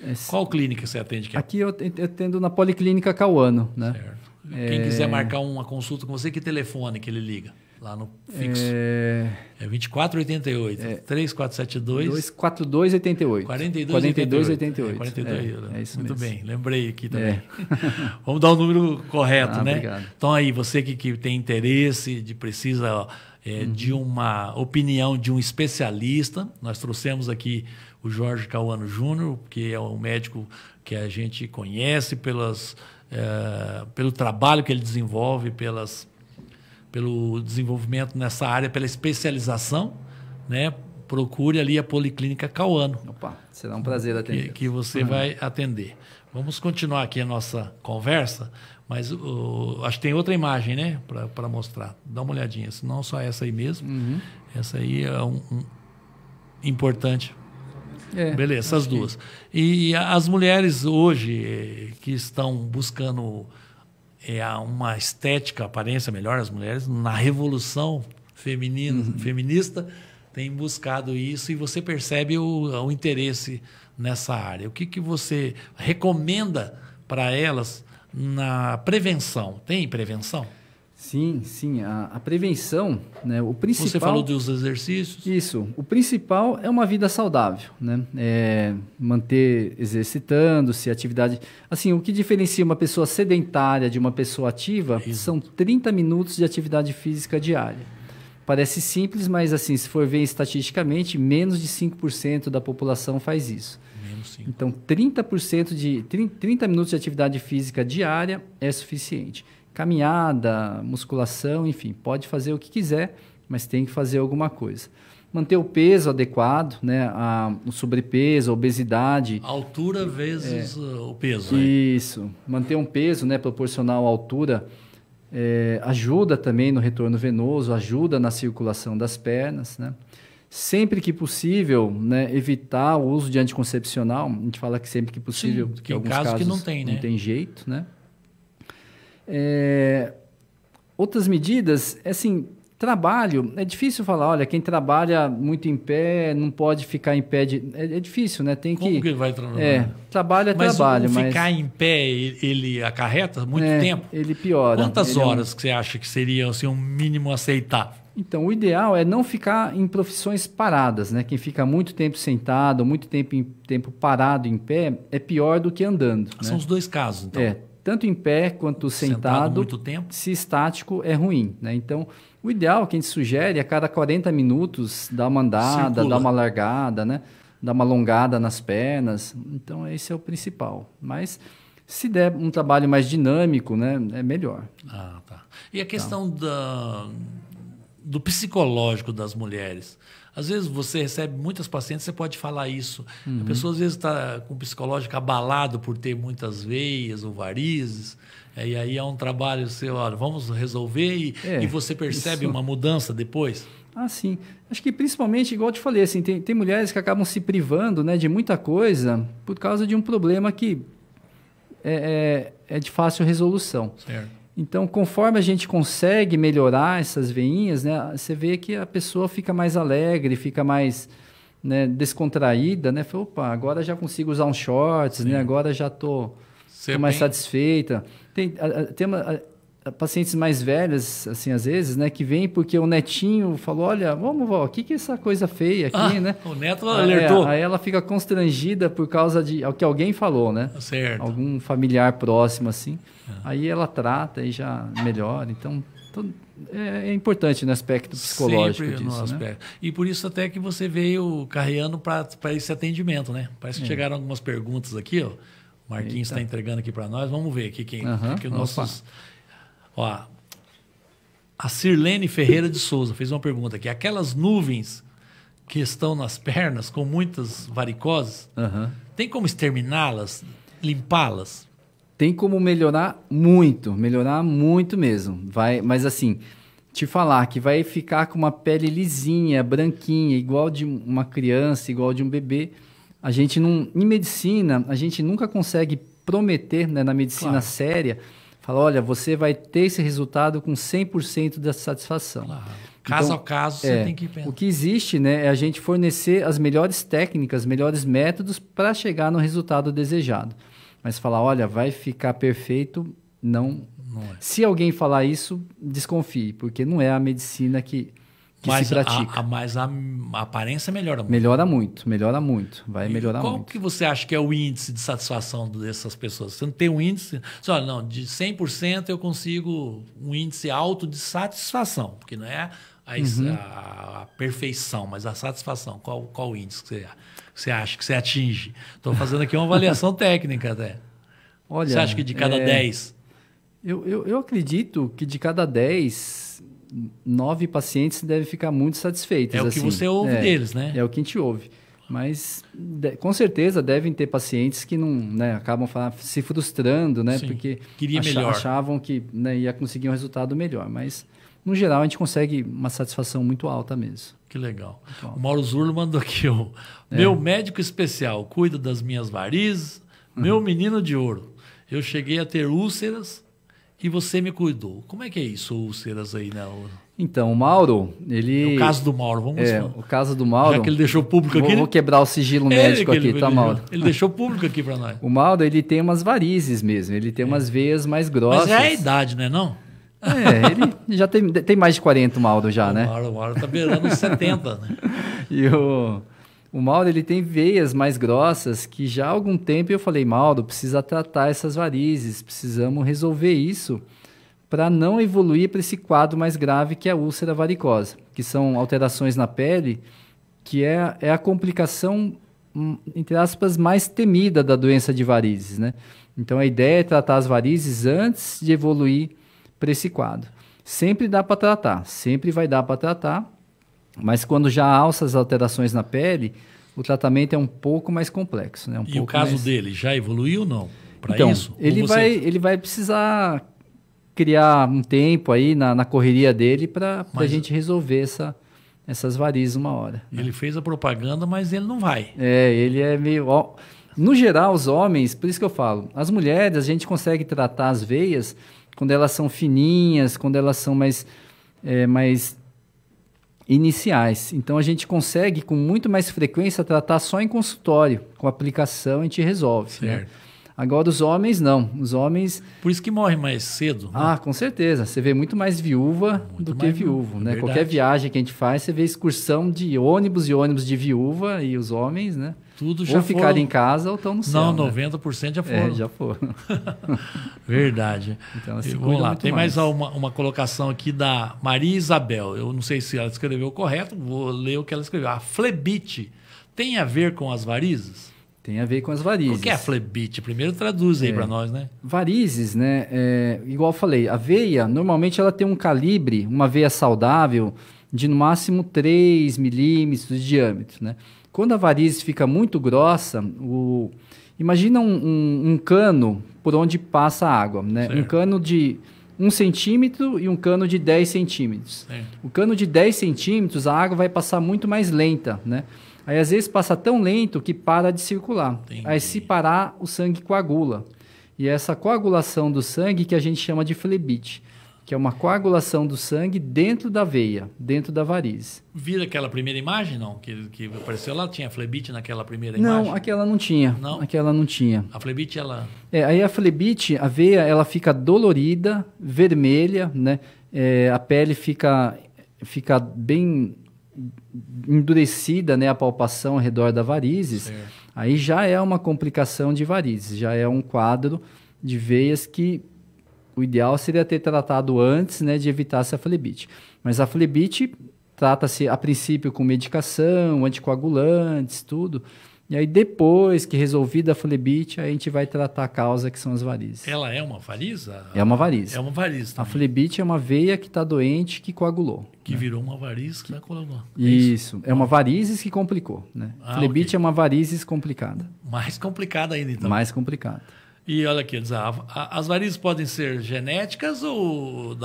É Qual clínica você atende? Aqui, aqui eu atendo na Policlínica Cauano, né? Certo. Quem quiser é. marcar uma consulta com você, que telefone que ele liga? Lá no fixo. É, é 2488 é... 3472 24288. 4288. 4288. é, é, isso Muito mesmo. bem, lembrei aqui é. também. [LAUGHS] Vamos dar o número correto, ah, né? Obrigado. Então aí, você que, que tem interesse, de precisa é, uhum. de uma opinião de um especialista, nós trouxemos aqui o Jorge Cauano Júnior, que é um médico que a gente conhece pelas é, pelo trabalho que ele desenvolve, pelas, pelo desenvolvimento nessa área, pela especialização, né? procure ali a Policlínica Cauano. Opa, será um prazer atender. Que, que você uhum. vai atender. Vamos continuar aqui a nossa conversa, mas uh, acho que tem outra imagem, né, para mostrar. Dá uma olhadinha, se não só essa aí mesmo. Uhum. Essa aí é um, um importante é, Beleza, essas duas. Que... E as mulheres hoje eh, que estão buscando é, uma estética, aparência melhor, as mulheres, na revolução feminina, uhum. feminista, têm buscado isso e você percebe o, o interesse nessa área. O que, que você recomenda para elas na prevenção? Tem prevenção? Sim, sim. A, a, prevenção, né? O principal. Você falou dos exercícios. Isso. O principal é uma vida saudável, né? É manter exercitando-se, atividade. Assim, o que diferencia uma pessoa sedentária de uma pessoa ativa Isso. são 30 minutos de atividade física diária. Parece simples, mas assim, se for ver estatisticamente, menos de 5% da população faz isso. Menos 5%. Então, 30%, de, 30, 30 minutos de atividade física diária é suficiente caminhada, musculação, enfim, pode fazer o que quiser, mas tem que fazer alguma coisa. Manter o peso adequado, né? A, o sobrepeso, a obesidade. A altura vezes é, eh, o peso. Né? Isso. Manter um peso né, proporcional à altura é, ajuda também no retorno venoso, ajuda na circulação das pernas. Né? sempre que possível, né, evitar o uso de anticoncepcional. A gente fala que sempre que possível, Sim, que em alguns casos, casos que não tem, né? Não tem jeito, né? É, outras medidas, é assim, trabalho, é difícil falar, olha, quem trabalha muito em pé não pode ficar em pé de, é, é, difícil, né? Tem que Como que vai trabalhar? É, né? trabalha, é mas trabalho, mas ficar em pé ele acarreta muito é, tempo. Ele piora. Quantas ele horas é um... que você acha que seria assim, um mínimo aceitável? Então, o ideal é não ficar em profissões paradas, né? Quem fica muito tempo sentado, muito tempo, tempo parado em pé, é pior do que andando. São né? os dois casos, então. É, tanto em pé quanto sentado, sentado se estático é ruim. Né? Então, o ideal que a gente sugere é a cada 40 minutos dar uma andada, Circula. dar uma largada, né? dar uma alongada nas pernas. Então, esse é o principal. Mas se der um trabalho mais dinâmico, né, é melhor. Ah, tá. E a então. questão da, do psicológico das mulheres? Às vezes você recebe muitas pacientes, você pode falar isso. Uhum. A pessoa às vezes está com o psicológico abalado por ter muitas veias ou varizes. É, e aí é um trabalho seu, olha, vamos resolver e, é, e você percebe isso. uma mudança depois? Ah, sim. Acho que principalmente, igual eu te falei, assim, tem, tem mulheres que acabam se privando né, de muita coisa por causa de um problema que é, é, é de fácil resolução. Certo. Então, conforme a gente consegue melhorar essas veinhas, né, você vê que a pessoa fica mais alegre, fica mais né, descontraída, né? Fala, opa, agora já consigo usar uns shorts, né, Sim. né? Agora já tô, tô mais bem... satisfeita. Tem, a, a, tem uma, a, pacientes mais velhas, assim, às vezes, né, que vem porque o netinho falou, olha, vamos, vó, o que que é essa coisa feia aqui, ah, né? O neto alertou. Aí ela fica constrangida por causa de ao que alguém falou, né? Tá certo. Algum familiar próximo, assim. Ah. Aí ela trata e já melhora. Então, é, é, importante no aspecto psicológico Sempre disso, no né? aspecto. Né? E por isso até que você veio carreando para esse atendimento, né? Parece que é. chegaram algumas perguntas aqui, ó. Marquinhos está entregando aqui para nós. Vamos ver aqui quem, uh -huh, que é é nossos... Opa Ó, a Sirlene Ferreira de Souza fez uma pergunta aqui. Aquelas nuvens que estão nas pernas com muitas varicoses, uhum. tem como exterminá-las, limpá-las? Tem como melhorar muito, melhorar muito mesmo. Vai, mas assim, te falar que vai ficar com uma pele lisinha, branquinha, igual de uma criança, igual de um bebê. A gente não, em medicina, a gente nunca consegue prometer, né, na medicina claro. séria, Fala, olha, você vai ter esse resultado com 100% da satisfação. Claro. Então, caso então, a caso, é, você tem que pensar. O que existe né, é a gente fornecer as melhores técnicas, melhores métodos para chegar no resultado desejado. Mas falar, olha, vai ficar perfeito, não. não é. Se alguém falar isso, desconfie, porque não é a medicina que que mas se pratica. A, a, mas a, a, aparência melhora muito. Melhora muito, melhora muito. Vai e melhorar qual muito. Qual que você acha que é o índice de satisfação dessas pessoas? Você não tem um índice. Você olha, não, de 100% eu consigo um índice alto de satisfação, porque não é a, uhum. a perfeição, mas a satisfação. Qual, qual o índice que você, que você acha que você atinge? Estou fazendo aqui uma avaliação [LAUGHS] técnica até. Olha, você acha que de cada é... 10? Eu, eu, eu acredito que de cada 10 nove pacientes devem ficar muito satisfeitos. É o assim. que você ouve é, deles, né? É o que a gente ouve. Mas de, com certeza devem ter pacientes que não né, acabam se frustrando, né? Sim, porque achava, achavam que né, ia conseguir um resultado melhor. Mas, no geral, a gente consegue uma satisfação muito alta mesmo. Que legal. Alta. O Mauro Zurlo mandou aqui. Ó. É. Meu médico especial cuida das minhas varizes, uhum. meu menino de ouro. Eu cheguei a ter úlceras e você me cuidou. Como é que é isso, o Ceras aí, né? Então, o Mauro, ele. É o caso do Mauro, vamos é, O caso do Mauro. Já que ele deixou público aqui. Vou quebrar o sigilo médico aqui, ele, tá, Mauro? Ele deixou público aqui para nós. [LAUGHS] O Mauro, ele tem umas varizes mesmo, ele tem é. umas veias mais grossas. Mas é a idade, né? Não? É, ele já tem, tem mais de 40, o Mauro, já, o né? O Mauro, o Mauro tá beirando os 70, né? [LAUGHS] E o. O Mauro ele tem veias mais grossas que já há algum tempo eu falei, Mauro, precisa tratar essas varizes, precisamos resolver isso para não evoluir para esse quadro mais grave que é a úlcera varicosa, que são alterações na pele, que é, é a complicação, hum, entre aspas, mais temida da doença de varizes, né? Então a ideia é tratar as varizes antes de evoluir para esse quadro. Sempre dá para tratar, sempre vai dar para tratar, mas quando já há essas alterações na pele, o tratamento é um pouco mais complexo. Né? Um e o caso mais... dele já evoluiu ou não? Para então, isso? Ele você... vai, ele vai precisar criar um tempo aí na, na correria dele para a gente resolver essa, essas varizes uma hora. Né? Ele né? fez a propaganda, mas ele não vai. É, ele é meio. No geral, os homens, por isso que eu falo, as mulheres, a gente consegue tratar as veias quando elas são fininhas, quando elas são mais, é, mais iniciais. Então a gente consegue com muito mais frequência tratar só em consultório, com aplicação a gente resolve. Né? Certo. Né? Agora os homens não, os homens. Por isso que morre mais cedo. Né? Ah, com certeza. Você vê muito mais viúva muito do que viúvo, é né? Verdade. Qualquer viagem que a gente faz, você vê excursão de ônibus e ônibus de viúva e os homens, né? tudo já ou ficaram foram... em casa ou estão no céu. Não, 90% né? É, já foram. É, já foram. Verdade. Então, assim, Vamos lá, tem mais, mais uma, uma, colocação aqui da Maria Isabel. Eu não sei se ela escreveu correto, vou ler o que ela escreveu. A flebite tem a ver com as varizes? Tem a ver com as varizes. O que é a flebite? Primeiro traduz aí é. para nós, né? Varizes, né? É, igual eu falei, a veia, normalmente ela tem um calibre, uma veia saudável, de no máximo 3 milímetros de diâmetro, né? Quando a varize fica muito grossa, o... imagina um, um, um, cano por onde passa a água, né? Um cano de 1 centímetro e um cano de 10 centímetros. O cano de 10 centímetros, a água vai passar muito mais lenta, né? Aí às vezes passa tão lento que para de circular. Entendi. Aí se parar, o sangue coagula. E é essa coagulação do sangue que a gente chama de flebite que é uma coagulação do sangue dentro da veia, dentro da varize. Vira aquela primeira imagem, não? Que, que apareceu lá? Tinha flebite naquela primeira não, imagem? Não, aquela não tinha. Não? Aquela não tinha. A flebite, ela... É, aí a flebite, a veia, ela fica dolorida, vermelha, né? É, a pele fica, fica bem endurecida, né? A palpação ao redor da varizes. Certo. Aí já é uma complicação de varizes, já é um quadro de veias que o ideal seria ter tratado antes, né, de evitar essa flebite. Mas a flebite trata-se a princípio com medicação, anticoagulantes, tudo. E aí depois que resolvida a flebite, a gente vai tratar a causa que são as varizes. Ela é uma variza? É uma variza. É uma variz. Também. A flebite é uma veia que está doente que coagulou. Que né? virou uma variz que, está coagulou. É isso. isso. É uma varizes que complicou. Né? Ah, flebite okay. é uma varizes complicada. Mais complicada ainda então. Mais complicada. E olha aqui, ah, as varizes podem ser genéticas ou,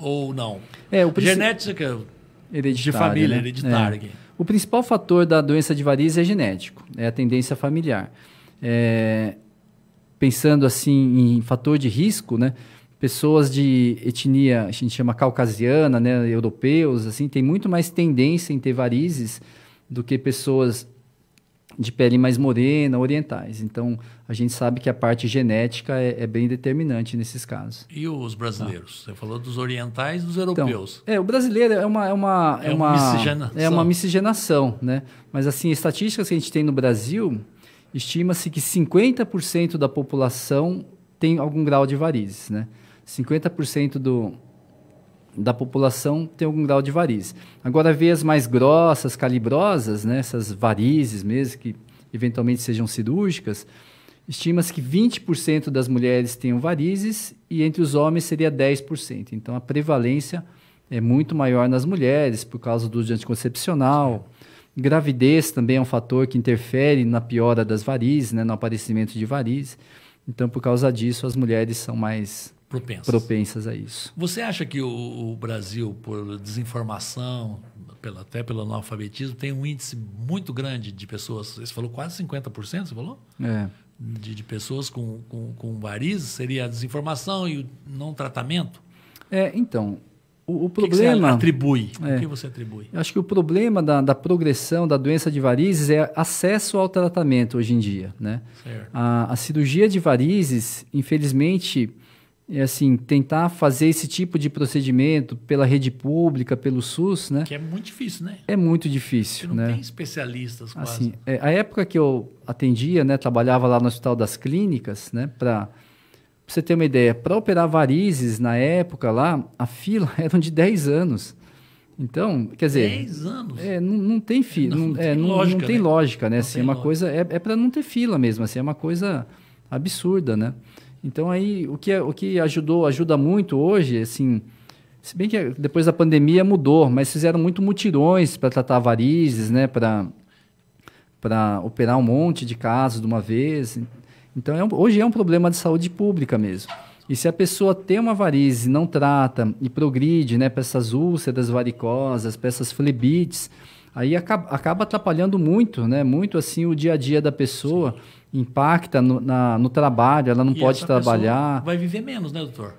ou não? É, o Genética é é de família, né? hereditária. É. O principal fator da doença de varizes é genético, é a tendência familiar. É, pensando assim em fator de risco, né? pessoas de etnia, a gente chama caucasiana, né, europeus, assim, tem muito mais tendência em ter varizes do que pessoas de pele mais morena, orientais. Então, a gente sabe que a parte genética é, é bem determinante nesses casos. E os tá. brasileiros? Você falou dos orientais e dos então, europeus. Então, é, o brasileiro é uma... É uma, é, é uma, miscigenação. É uma miscigenação, né? Mas, assim, estatísticas que a gente tem no Brasil, estima-se que 50% da população tem algum grau de varizes, né? 50% do, da população tem algum grau de variz. Agora, veias mais grossas, calibrosas, né, essas varizes mesmo, que eventualmente sejam cirúrgicas, estima-se que 20% das mulheres tenham varizes e entre os homens seria 10%. Então, a prevalência é muito maior nas mulheres por causa do uso de anticoncepcional. Gravidez também é um fator que interfere na piora das varizes, né, no aparecimento de varizes. Então, por causa disso, as mulheres são mais propensas. propensas a isso. Você acha que o, o Brasil, por desinformação, pela, até pelo analfabetismo, tem um índice muito grande de pessoas? Você falou quase 50%, você falou? É. De, de pessoas com, com, com varizes? Seria a desinformação e o não tratamento? É, então, o, o, problema. O é. que, você atribui? É, o que você atribui? acho que o problema da, da, progressão da doença de varizes é acesso ao tratamento hoje em dia. Né? A, a, cirurgia de varizes, infelizmente, e é assim, tentar fazer esse tipo de procedimento pela rede pública, pelo SUS, né? Que é muito difícil, né? É muito difícil, Porque não né? tem especialistas quase. Assim, é, a época que eu atendia, né, trabalhava lá no Hospital das Clínicas, né, para você ter uma ideia, para operar varizes na época lá, a fila [LAUGHS] era de 10 anos. Então, quer dizer. 10 anos? É, não, não tem fila. Não, não, é, não, lógica, não tem né? lógica, né? Assim, é uma lógica. coisa. É, é para não ter fila mesmo, assim, é uma coisa absurda, né? Então aí o que, é, o que ajudou, ajuda muito hoje, assim, se bem que é, depois da pandemia mudou, mas fizeram muito mutirões para tratar varizes, né, para para operar um monte de casos de uma vez. Então é um, hoje é um problema de saúde pública mesmo. E se a pessoa tem uma varize, não trata e progride, né, para essas úlceras varicosas, para essas flebites, aí acaba, acaba, atrapalhando muito, né? Muito assim o dia a dia da pessoa. Sim impacta no, na, no trabalho, ela não e pode trabalhar. Vai viver menos, né, doutor?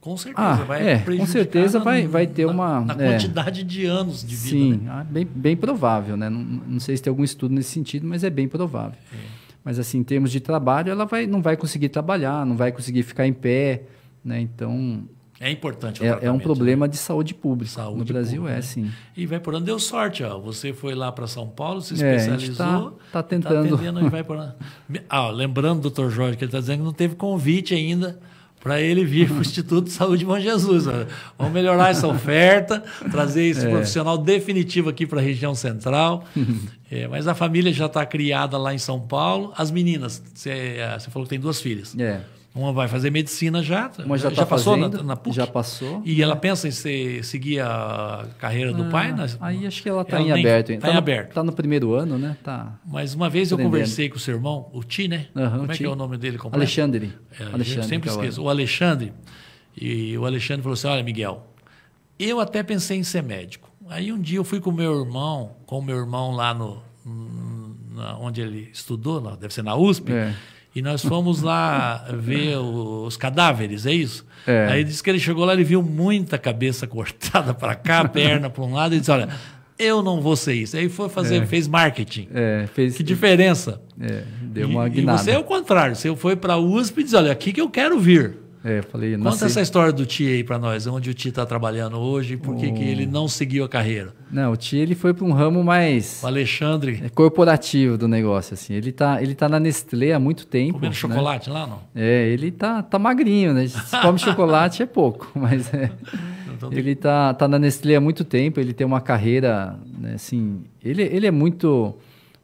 Com certeza, ah, vai é, Com certeza vai, vai ter na, uma. Na é. quantidade é, de anos de vida. Sim, né? Ah, bem, bem provável, né? Não, não, sei se tem algum estudo nesse sentido, mas é bem provável. É. Mas assim, em termos de trabalho, ela vai, não vai conseguir trabalhar, não vai conseguir ficar em pé. Né? Então, é importante. É, é um né? problema né? de saúde pública. Saúde no Brasil é pública, é, né? sim. E vai por onde Deu sorte, ó. Você foi lá para São Paulo, se é, especializou. Está tá, tá tentando. Tá e vai por onde... Ah, lembrando, doutor Jorge, que ele está dizendo que não teve convite ainda para ele vir para o [LAUGHS] Instituto de Saúde Bom Jesus. Vamos melhorar essa [LAUGHS] oferta, trazer esse é. profissional definitivo aqui para a região central. [LAUGHS] é, mas a família já está criada lá em São Paulo. As meninas, você é, falou que tem duas filhas. É. Uma vai fazer medicina já, uma já, já, tá passou fazendo, na, na, PUC. Já passou. E ela é. pensa em ser, seguir a carreira ah, do pai? Ah, né? Aí acho que ela está em aberto. Está em então, aberto. Está no primeiro ano, né? Tá Mas uma vez eu conversei com o seu irmão, o Ti, né? Uhum, Como é que é o nome dele completo? Alexandre. É, Alexandre sempre é esqueço. O Alexandre. E o Alexandre falou assim, olha, Miguel, eu até pensei em ser médico. Aí um dia eu fui com o meu irmão, com o meu irmão lá no... Na, onde ele estudou, deve ser na USP. É. E nós fomos lá ver os cadáveres, é isso? É. Aí disse que ele chegou lá, ele viu muita cabeça [LAUGHS] cortada para cá, [LAUGHS] perna para um lado, e disse: Olha, eu não vou ser isso. Aí foi fazer, é. fez marketing. É, fez. Que diferença. É, deu uma guinada. E, e você é o contrário, você foi para a USP e diz: Olha, aqui que eu quero vir. É, falei, Conta nasci... essa história do Tia aí para nós, onde o Tia está trabalhando hoje e por que, que ele não seguiu a carreira. Não, o Tia ele foi para um ramo mais. O Alexandre. É, corporativo do negócio, assim. Ele tá, ele tá na Nestlé há muito tempo. Comendo né? chocolate lá, não? É, ele tá, tá magrinho, né? Se come [LAUGHS] chocolate é pouco, mas é. Então ele tá, tá na Nestlé há muito tempo, ele tem uma carreira, né, assim. Ele, ele é muito.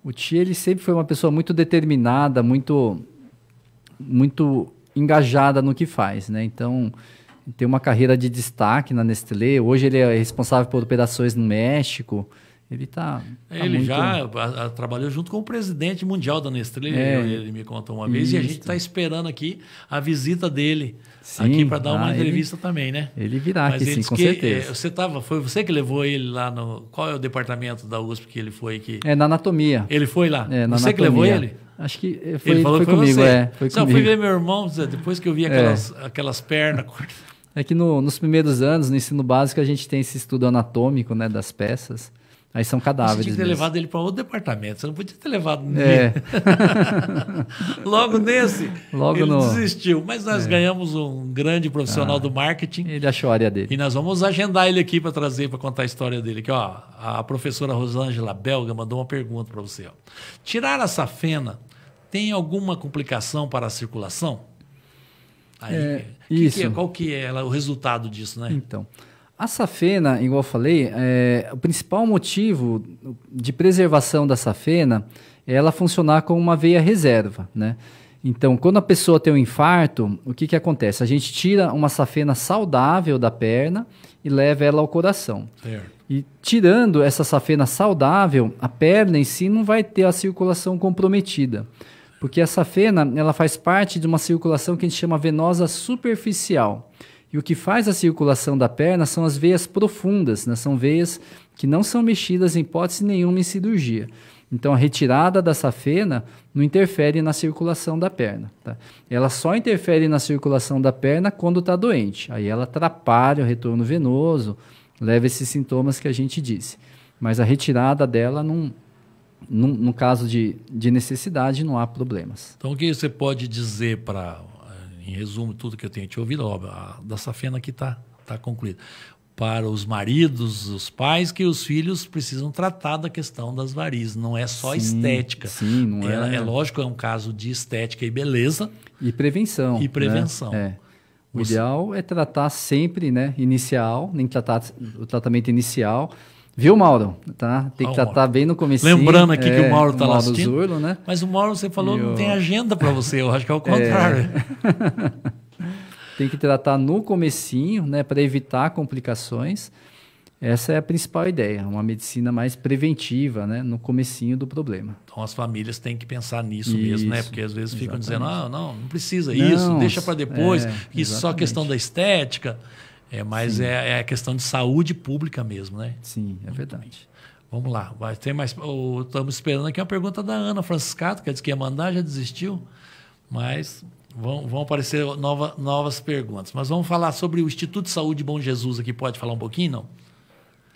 O Tia ele sempre foi uma pessoa muito determinada, muito. Muito engajada no que faz, né? Então, tem uma carreira de destaque na Nestlé. Hoje ele é responsável por operações no México. Ele está. Tá ele muito... já a, a, trabalhou junto com o presidente mundial da Nestlé, é, ele, ele, me contou uma vez, isso. e a gente está esperando aqui a visita dele Sim, aqui para dar ah, uma entrevista ele, também, né? Ele virá Mas aqui, sim, com é, certeza. Você tava, foi você que levou ele lá no. Qual é o departamento da USP que ele foi aqui? É, na anatomia. Ele foi lá? É, na você anatomia. que levou ele? Acho que foi, ele falou foi, foi comigo, você. é. Foi Não, comigo. fui ver meu irmão, depois que eu vi aquelas, é. aquelas pernas [LAUGHS] É que no, nos primeiros anos, no ensino básico, a gente tem esse estudo anatômico né, das peças. Aí são cadáveres. Você tinha que ter mesmo. levado ele para outro departamento. Você não podia ter levado é. [LAUGHS] Logo nesse, Logo ele no... desistiu. Mas nós é. ganhamos um grande profissional ah, do marketing. Ele achou a área dele. E nós vamos agendar ele aqui para trazer, para contar a história dele. Que, ó, a professora Rosângela Belga mandou uma pergunta para você. Ó. Tirar a safena tem alguma complicação para a circulação? Aí, é, que, é? isso. Que, qual que é o resultado disso, né? Então... A safena, igual eu falei, é, o principal motivo de preservação da safena é ela funcionar como uma veia reserva, né? Então, quando a pessoa tem um infarto, o que, que acontece? A gente tira uma safena saudável da perna e leva ela ao coração. E tirando essa safena saudável, a perna em si não vai ter a circulação comprometida. Porque a safena ela faz parte de uma circulação que a gente chama venosa superficial. E o que faz a circulação da perna são as veias profundas, né? são veias que não são mexidas em hipótese nenhuma em cirurgia. Então, a retirada da safena não interfere na circulação da perna. Tá? Ela só interfere na circulação da perna quando está doente. Aí ela atrapalha o retorno venoso, leva esses sintomas que a gente disse. Mas a retirada dela, num, num, no caso de, de necessidade, não há problemas. Então, o que você pode dizer para em resumo, tudo que eu tenho te ouvido, ó, a da Safena aqui está tá concluída. Para os maridos, os pais, que os filhos precisam tratar da questão das varizes. Não é só sim, estética. Sim, não é, é. É lógico, é um caso de estética e beleza. E prevenção. E né? prevenção. Né? É. O ideal é tratar sempre, né? Inicial, nem tratar o tratamento inicial, Viu, Mauro? Tá? Tem ah, que estar tá, tá bem no começo. Lembrando aqui é, que o é, Mauro está lá assistindo. Zurlo, né? Mas o Mauro, você falou, eu... não tem agenda para você. Eu acho que é o [LAUGHS] é. contrário. É. [LAUGHS] tem que tratar no comecinho, né? Para evitar complicações. Essa é a principal ideia, uma medicina mais preventiva, né, no comecinho do problema. Então as famílias têm que pensar nisso isso, mesmo, né? Porque às vezes exatamente. ficam dizendo: "Ah, não, não precisa não, isso, deixa para depois, é, isso exatamente. só questão da estética". É, mas é, é, a questão de saúde pública mesmo, né? Sim, é verdade. Vamos lá, vai ter mais. estamos esperando aqui uma pergunta da Ana Franciscato, que é disse que ia mandar, já desistiu, mas vão, vão aparecer nova, novas perguntas. Mas vamos falar sobre o Instituto de Saúde Bom Jesus aqui. Pode falar um pouquinho, não?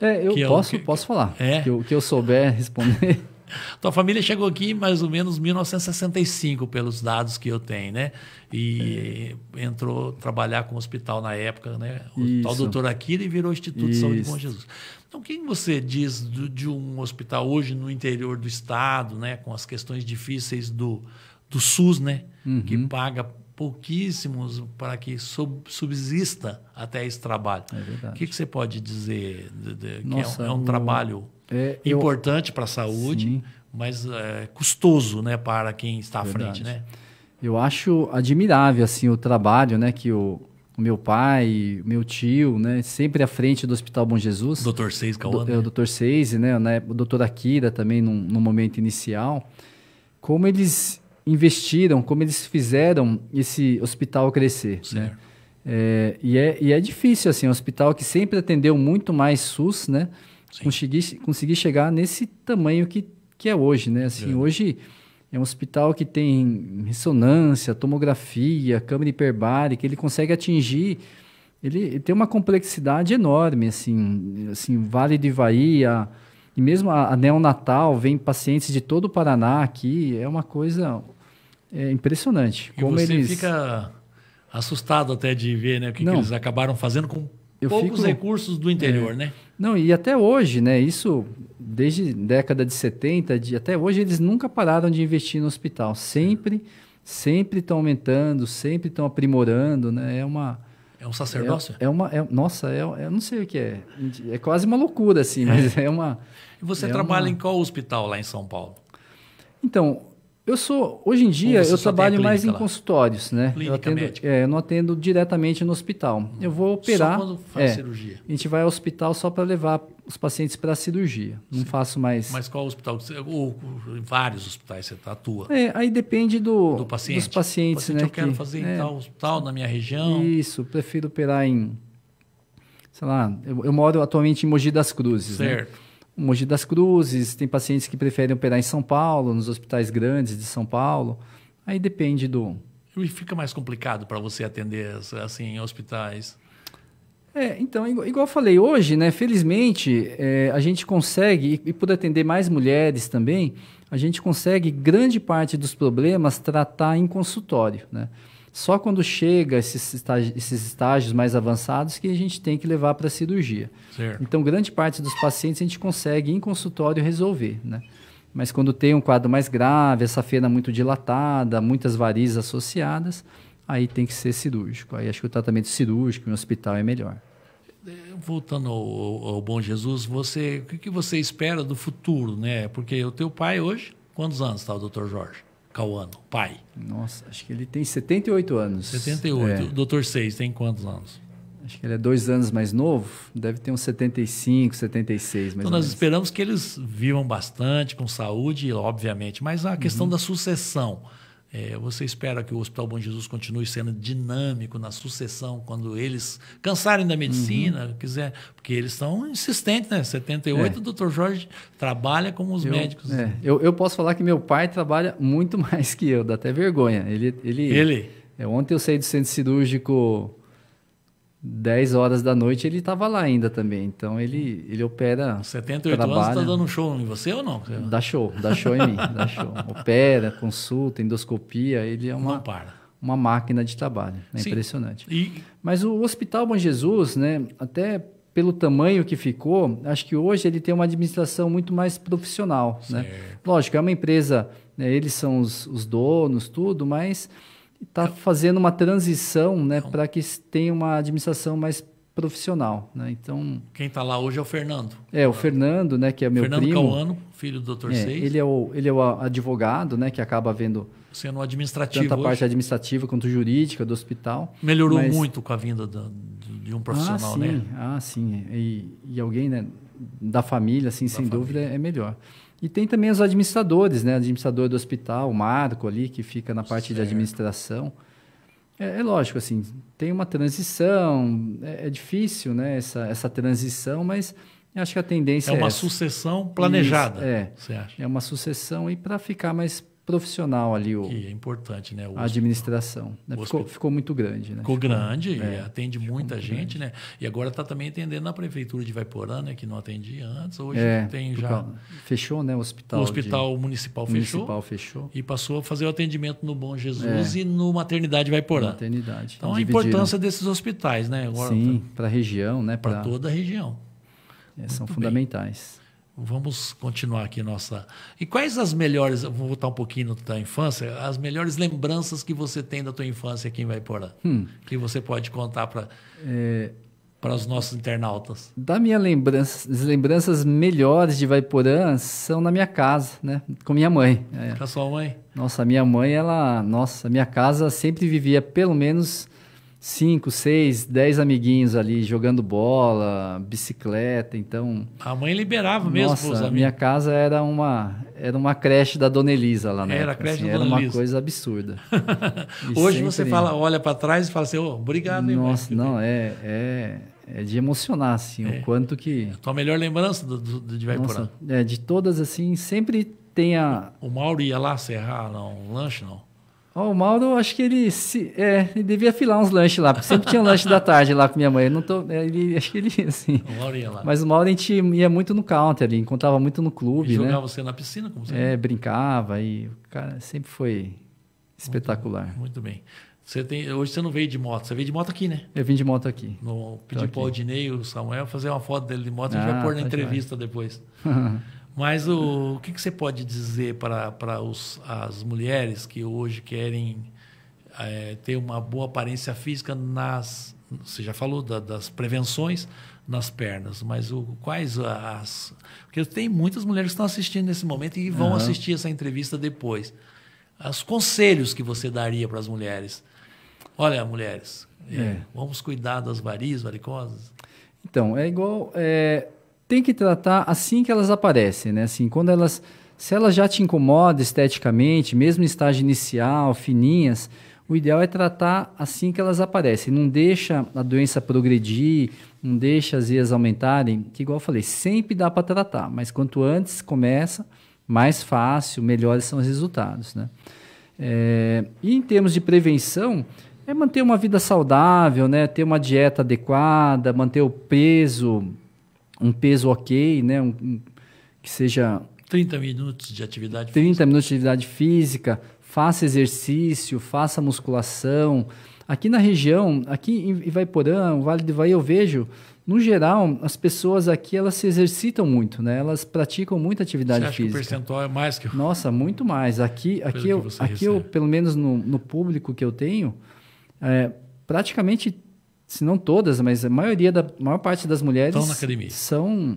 É, eu que é posso, que, posso falar. É? Que, eu, que eu souber responder. [LAUGHS] [LAUGHS] Tua família chegou aqui mais ou menos 1965, pelos dados que eu tenho, né? E é. entrou trabalhar com o hospital na época, né? O Isso. Doutor Aquila e virou Instituto Isso. de Saúde Bom Jesus. Então, o que você diz do, de um hospital hoje no interior do estado, né? Com as questões difíceis do, do SUS, né? Uhum. Que paga pouquíssimos para que subsista até esse trabalho. É o que, que, você pode dizer? De, de, Nossa, que é, é um o, trabalho é, importante eu... para a saúde, Sim. mas é, custoso né, para quem está à Verdade. frente. Né? Eu acho admirável assim o trabalho né, que o, o meu pai, meu tio, né, sempre à frente do Hospital Bom Jesus. Dr. Seis Cauã. Do, né? É, o doutor Seis, né, né, o doutor Akira também num, num momento inicial. Como eles investiram, como eles fizeram esse hospital crescer. Né? Certo. Né? É, e, é, e é difícil, assim, um hospital que sempre atendeu muito mais SUS, né? conseguir, conseguir chegar nesse tamanho que, que é hoje, né? Assim, é. hoje é um hospital que tem ressonância, tomografia, câmara hiperbárica, ele consegue atingir... Ele, ele tem uma complexidade enorme, assim, assim Vale do Ivaí, a, e mesmo a, a neonatal, vem pacientes de todo o Paraná aqui, é uma coisa é, impressionante. E como você eles... fica assustado até de ver né, o que, que eles acabaram fazendo com eu poucos fico... recursos do interior, é. né? Não, e até hoje, né? Isso desde década de 70, de, até hoje eles nunca pararam de investir no hospital. Sempre, sempre estão aumentando, sempre estão aprimorando, né? É uma é um sacerdócio? É, é uma é, nossa, é, é, eu não sei o que é. É quase uma loucura assim, mas é, é uma E você é trabalha uma... em qual hospital lá em São Paulo? Então, eu sou, hoje em dia, eu trabalho mais em lá? consultórios, né? Clínica eu, atendo, é, eu não atendo diretamente no hospital. Hum. Eu vou operar. Só quando faz é, cirurgia. A gente vai ao hospital só para levar os pacientes para a cirurgia. Não Sim. faço mais. Mas qual hospital? Ou vários hospitais você tá, atua? É, aí depende do, do paciente. dos pacientes, paciente, né? Eu quero que, fazer em é. tal hospital, na minha região. Isso, prefiro operar em. Sei lá, eu, eu moro atualmente em Mogi das Cruzes. Né? Certo. Né? Mogi das Cruzes, tem pacientes que preferem operar em São Paulo, nos hospitais grandes de São Paulo. Aí depende do. E fica mais complicado para você atender assim em hospitais? É, então, igual eu falei, hoje, né, felizmente, é, a gente consegue, e, por atender mais mulheres também, a gente consegue grande parte dos problemas tratar em consultório, né? Só quando chega esses estágios, esses estágios mais avançados que a gente tem que levar para a cirurgia. Certo. Então, grande parte dos pacientes a gente consegue em consultório resolver, né? Mas quando tem um quadro mais grave, essa fenda muito dilatada, muitas varizes associadas, aí tem que ser cirúrgico. Aí acho que o tratamento cirúrgico em hospital é melhor. É, voltando ao, ao Bom Jesus, você, o que, que você espera do futuro, né? Porque o teu pai hoje, quantos anos está o Dr. Jorge? Cauano, pai. Nossa, acho que ele tem 78 anos. 78. É. O doutor Seis tem quantos anos? Acho que ele é dois anos mais novo, deve ter uns 75, 76. Mais então, nós esperamos que eles vivam bastante, com saúde, obviamente, mas a questão uhum. da sucessão. É, você espera que o Hospital Bom Jesus continue sendo dinâmico na sucessão quando eles cansarem da medicina, uhum. quiser, porque eles são insistentes, né? 78, é. o Dr. Jorge trabalha como os eu, médicos. É. Eu, eu posso falar que meu pai trabalha muito [LAUGHS] mais que eu, dá até vergonha. Ele, ele, ele. É, ontem eu saí do centro cirúrgico 10 horas da noite ele estava lá ainda também. Então ele, ele opera. 78 trabalha, anos está dando show em você ou não? Dá show, dá show em mim, dá show. [LAUGHS] Opera, consulta, endoscopia, ele é uma, uma máquina de trabalho. É Sim. impressionante. E... Mas o Hospital Bom Jesus, né, até pelo tamanho que ficou, acho que hoje ele tem uma administração muito mais profissional. Né? Lógico, é uma empresa, né, eles são os, os donos, tudo, mas está fazendo uma transição né, então. para que tenha uma administração mais profissional. Né? Então, Quem está lá hoje é o Fernando. É, o Fernando, né, que é meu Fernando primo. Fernando Cauano, filho do Dr. É, Seis. Ele é, o, ele é o advogado né, que acaba vendo sendo um administrativo tanto a hoje. parte administrativa quanto jurídica do hospital. Melhorou mas... muito com a vinda da, de um profissional, ah, né? sim. né? Ah, sim. E, e alguém né, da família, assim, da sem família. dúvida, é melhor. E tem também os administradores, né? Administrador do hospital, o Marco ali, que fica na parte certo. de administração. É, é, lógico, assim, tem uma transição, é, é, difícil, né? Essa, essa transição, mas acho que a tendência é. uma é sucessão planejada. Isso, é. Você acha? É uma sucessão e para ficar mais profissional ali o que é importante né a administração né? ficou, ficou muito grande né? ficou grande ficou, é, atende muita gente grande. né e agora está também atendendo na prefeitura de Vaiporã né que não atendia antes hoje é, tem já fechou né o hospital o hospital de... municipal, municipal fechou, fechou e passou a fazer o atendimento no Bom Jesus é. e no maternidade Vaiporã maternidade então Dividiram. a importância desses hospitais né agora sim tá para a região né para toda a região é, são bem. fundamentais Vamos continuar aqui nossa. E quais as melhores, vou voltar um pouquinho da infância, as melhores lembranças que você tem da tua infância aqui em Vaiporã? Hum. Que você pode contar para é... para os nossos internautas? Da minha lembrança, as lembranças melhores de Vaiporã são na minha casa, né? Com minha mãe. Com é. a sua mãe? Nossa, minha mãe, ela, nossa, minha casa sempre vivia pelo menos cinco, seis, dez amiguinhos ali jogando bola, bicicleta, então. A mãe liberava mesmo nossa, os amigos. Minha casa era uma era uma creche da Dona Elisa lá, né? Era a assim, creche assim, da Dona Era uma Elisa. coisa absurda. [LAUGHS] Hoje sempre... você fala, olha para trás e fala assim, oh, obrigado. Nossa, não é, é é de emocionar assim é. o quanto que. É a tua melhor lembrança do, do, do de Vai Nossa, é de todas assim sempre tem a. O Mauro ia lá serrar não, um lanche não? oh, o Mauro, acho que ele se, é, ele devia filar uns lanches lá, porque sempre tinha um lanche da tarde lá com minha mãe. Eu não tô, é, ele, acho que ele [LAUGHS] assim. O Mauro ia lá. Mas o Mauro a gente ia muito no counter, ele encontrava muito no clube, e né? jogava né? você na piscina, como você? É, brincava e o cara sempre foi espetacular. Muito, muito bem. Você tem, hoje você não veio de moto, você veio de moto aqui, né? Eu vim de moto aqui. No, pedi para o Aldinei, o Samuel, fazer uma foto dele de moto, ah, a gente vai ah, pôr na tá entrevista demais. depois. [LAUGHS] Mas o, o que, que, você pode dizer para, para os, as mulheres que hoje querem é, ter uma boa aparência física nas. Você já falou da, das prevenções nas pernas, mas o, quais as. Porque tem muitas mulheres que estão assistindo nesse momento e vão uhum. assistir essa entrevista depois. Os conselhos que você daria para as mulheres. Olha, mulheres, é. É, vamos cuidar das varizes, varicosas? Então, é igual. É tem que tratar assim que elas aparecem, né? Assim, quando elas, se elas já te incomodam esteticamente, mesmo em estágio inicial, fininhas, o ideal é tratar assim que elas aparecem. Não deixa a doença progredir, não deixa as IAs aumentarem, que igual eu falei, sempre dá para tratar, mas quanto antes começa, mais fácil, melhores são os resultados, né? É, e em termos de prevenção, é manter uma vida saudável, né? Ter uma dieta adequada, manter o peso um peso ok, né? Um, que seja 30 minutos de atividade 30 física. minutos de atividade física, faça exercício, faça musculação. Aqui na região, aqui em Ivaiporã, o Vale do Ivaí, eu vejo, no geral, as pessoas aqui elas se exercitam muito, né? Elas praticam muita atividade você acha física. Que o percentual é mais que Nossa, muito mais. Aqui, aqui eu, aqui eu, pelo menos no, no público que eu tenho, é, praticamente se não todas, mas a maioria da maior parte das mulheres Estão na academia. são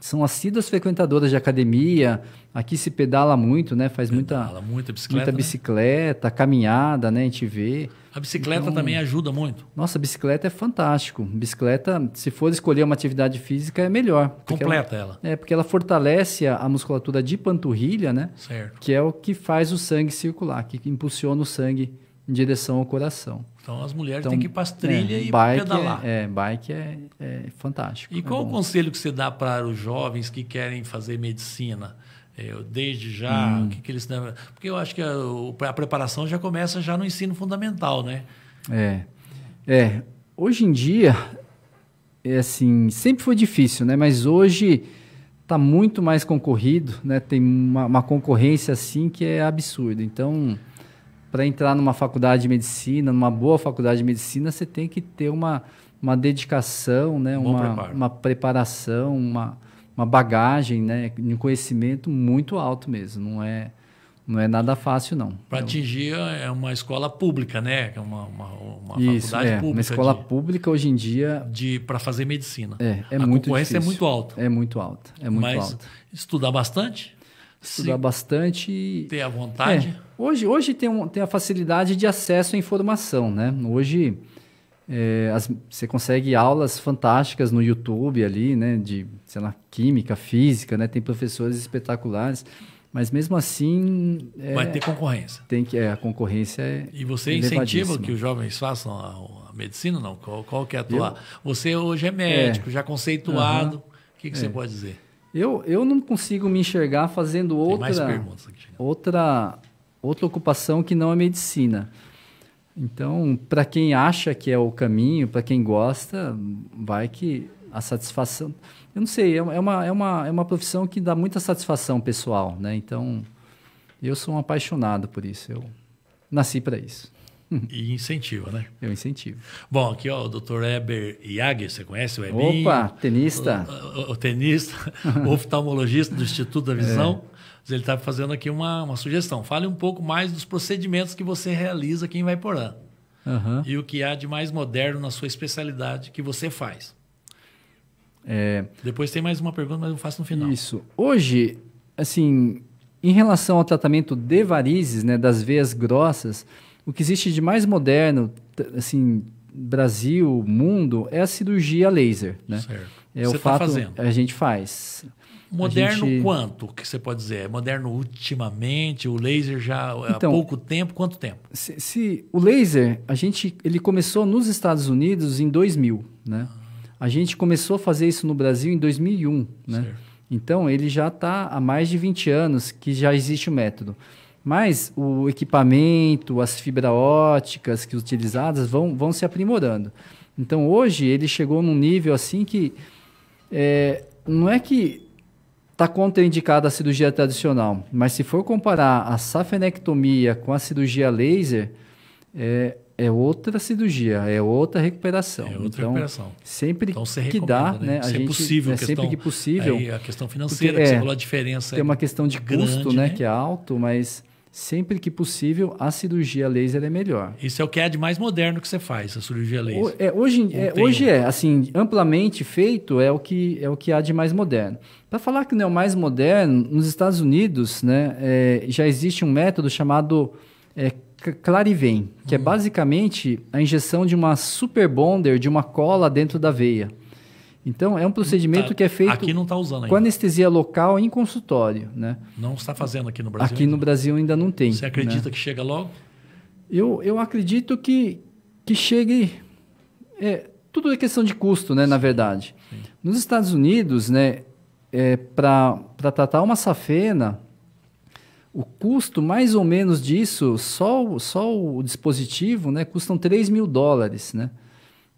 são assíduas frequentadoras de academia. Aqui se pedala muito, né? Faz pedala, muita muita bicicleta, muita né? bicicleta né? caminhada, né? A gente vê. A bicicleta então, também ajuda muito. Nossa, bicicleta é fantástico. Bicicleta, se for escolher uma atividade física, é melhor. Completa ela, ela, É, porque ela fortalece a, a, musculatura de panturrilha, né? Certo. Que é o que faz o sangue circular, que impulsiona o sangue em direção ao coração. Então as mulheres então, têm que ir para as é, trilhas é, e bike pedalar. É, é, bike é, é fantástico. E é qual o conselho que você dá para os jovens que querem fazer medicina? É, desde já, hum. o que, que eles devem. Porque eu acho que a, a, preparação já começa já no ensino fundamental, né? É. É. Hoje em dia, é assim, sempre foi difícil, né? Mas hoje está muito mais concorrido, né? Tem uma, uma concorrência assim que é absurda. Então para entrar numa faculdade de medicina, numa boa faculdade de medicina, você tem que ter uma, uma dedicação, né? uma, uma preparação, uma, uma bagagem, né? um conhecimento muito alto mesmo. Não é, não é nada fácil, não. Para atingir é uma escola pública, né? É uma, uma, uma Isso, faculdade é, pública. Uma escola de, pública hoje em dia. De para fazer medicina. É, é A muito concorrência é difícil. é muito alta. É muito alta. É muito Mas estudar bastante estudar Sim. bastante. Ter a vontade. É, hoje hoje tem, um, tem a facilidade de acesso à informação, né? Hoje é, as, você consegue aulas fantásticas no YouTube ali, né? De, sei lá, química, física, né? Tem professores espetaculares. Mas mesmo assim. É, Vai ter concorrência. Tem que, é, a concorrência é. E você incentiva que os jovens façam a, a medicina, não? Qual, qual que é a tua. Eu? Você hoje é médico, é. já é conceituado. O que, que você é. pode dizer? Eu, eu não consigo me enxergar fazendo outra, outra, outra ocupação que não a medicina. Então, para quem acha que é o caminho, para quem gosta, vai que a satisfação. Eu não sei, é, é uma, é uma, é uma profissão que dá muita satisfação pessoal, né? Então, eu sou um apaixonado por isso. Eu nasci para isso. E incentiva, né? Eu incentivo. Bom, aqui ó, o Dr. Eber Iager, você conhece o Ebinho? Opa, tenista. O, o, o tenista, o [LAUGHS] oftalmologista do Instituto da é. Visão. É. Ele está fazendo aqui uma, uma sugestão. Fale um pouco mais dos procedimentos que você realiza aqui em Vaiporã. Uhum. E o que há de mais moderno na sua especialidade que você faz. É... Depois tem mais uma pergunta, mas eu faço no final. Isso. Hoje, assim, em relação ao tratamento de varizes, né, das veias grossas, o que existe de mais moderno, assim, Brasil, mundo, é a cirurgia laser, né? Certo. É você o tá fato fazendo. a gente faz. Moderno gente... quanto que você pode dizer? É moderno ultimamente, o laser já então, há pouco tempo, quanto tempo? Se, se, o laser, a gente ele começou nos Estados Unidos em 2000, né? A gente começou a fazer isso no Brasil em 2001, né? Certo. Então ele já está há mais de 20 anos que já existe o método. Mas o equipamento, as fibras óticas que utilizadas vão, vão se aprimorando. Então hoje ele chegou num nível assim que é, não é que está contraindicada a cirurgia tradicional, mas se for comparar a safenectomia com a cirurgia laser, é, é outra cirurgia, é outra recuperação. É outra então, recuperação. Sempre então, que dá, né? né? A é gente, possível, é questão, sempre que possível. a questão financeira, porque, é, que você é, falou a diferença. Tem uma é questão de grande, custo, né, né, que é alto, mas sempre que possível, a cirurgia laser é melhor. Isso é o que é de mais moderno que você faz, a cirurgia laser. O, é, hoje é, hoje é, assim, amplamente feito é o que é o que há de mais moderno. Para falar que não é o mais moderno, nos Estados Unidos, né, é, já existe um método chamado é, Clarivem, que é hum. é basicamente a injeção de uma super bonder, de uma cola dentro da veia. Então, é um procedimento tá, que é feito aqui não tá usando ainda. com anestesia local em consultório. Né? Não está fazendo aqui no Brasil? Aqui ainda. no Brasil ainda não tem. Você acredita né? que chega logo? Eu, eu acredito que, que chegue. É, tudo é questão de custo, né, Sim. na verdade. Sim. Nos Estados Unidos, né, é, para tratar uma safena, o custo mais ou menos disso, só, só o dispositivo, né, custam 3 mil dólares, né?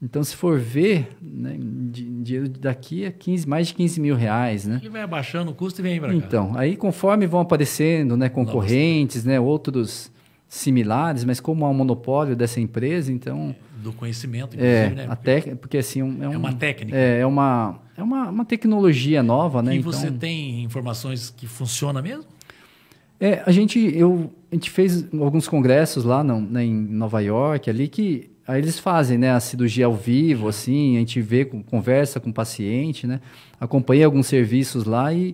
Então, se for ver, né, dinheiro daqui é 15, mais de 15 mil reais, né? Ele vai abaixando o custo e vem para cá. Então, aí conforme vão aparecendo né, concorrentes, né, outros similares, mas como há um monopólio dessa empresa, então... É, do conhecimento, é, inclusive, é, né? Porque, a tec... porque assim... Um, é, é um, é, uma técnica. É, é, uma, é uma, uma tecnologia nova, né? E então, você tem informações que funciona mesmo? É, a gente, eu, a gente fez alguns congressos lá no, né, em Nova York, ali, que Aí eles fazem, né, a cirurgia ao vivo, assim, a gente vê, conversa com o paciente, né, acompanha alguns serviços lá e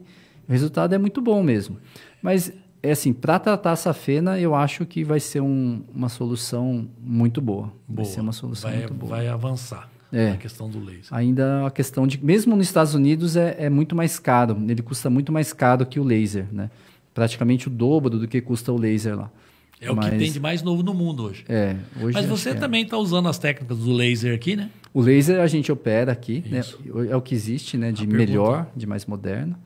o resultado é muito bom mesmo. Mas, é assim, para tratar a safena, eu acho que vai ser um, uma solução muito boa. boa. Vai ser uma solução vai, muito boa. Vai avançar é. a questão do laser. Ainda a questão de, mesmo nos Estados Unidos, é, é muito mais caro. Ele custa muito mais caro que o laser, né? Praticamente o dobro do que custa o laser lá. É o Mas... que tem de mais novo no mundo hoje. É, hoje Mas você é. também está é. usando as técnicas do laser aqui, né? O laser a gente opera aqui, né? é o que existe, né? De melhor, de mais moderno.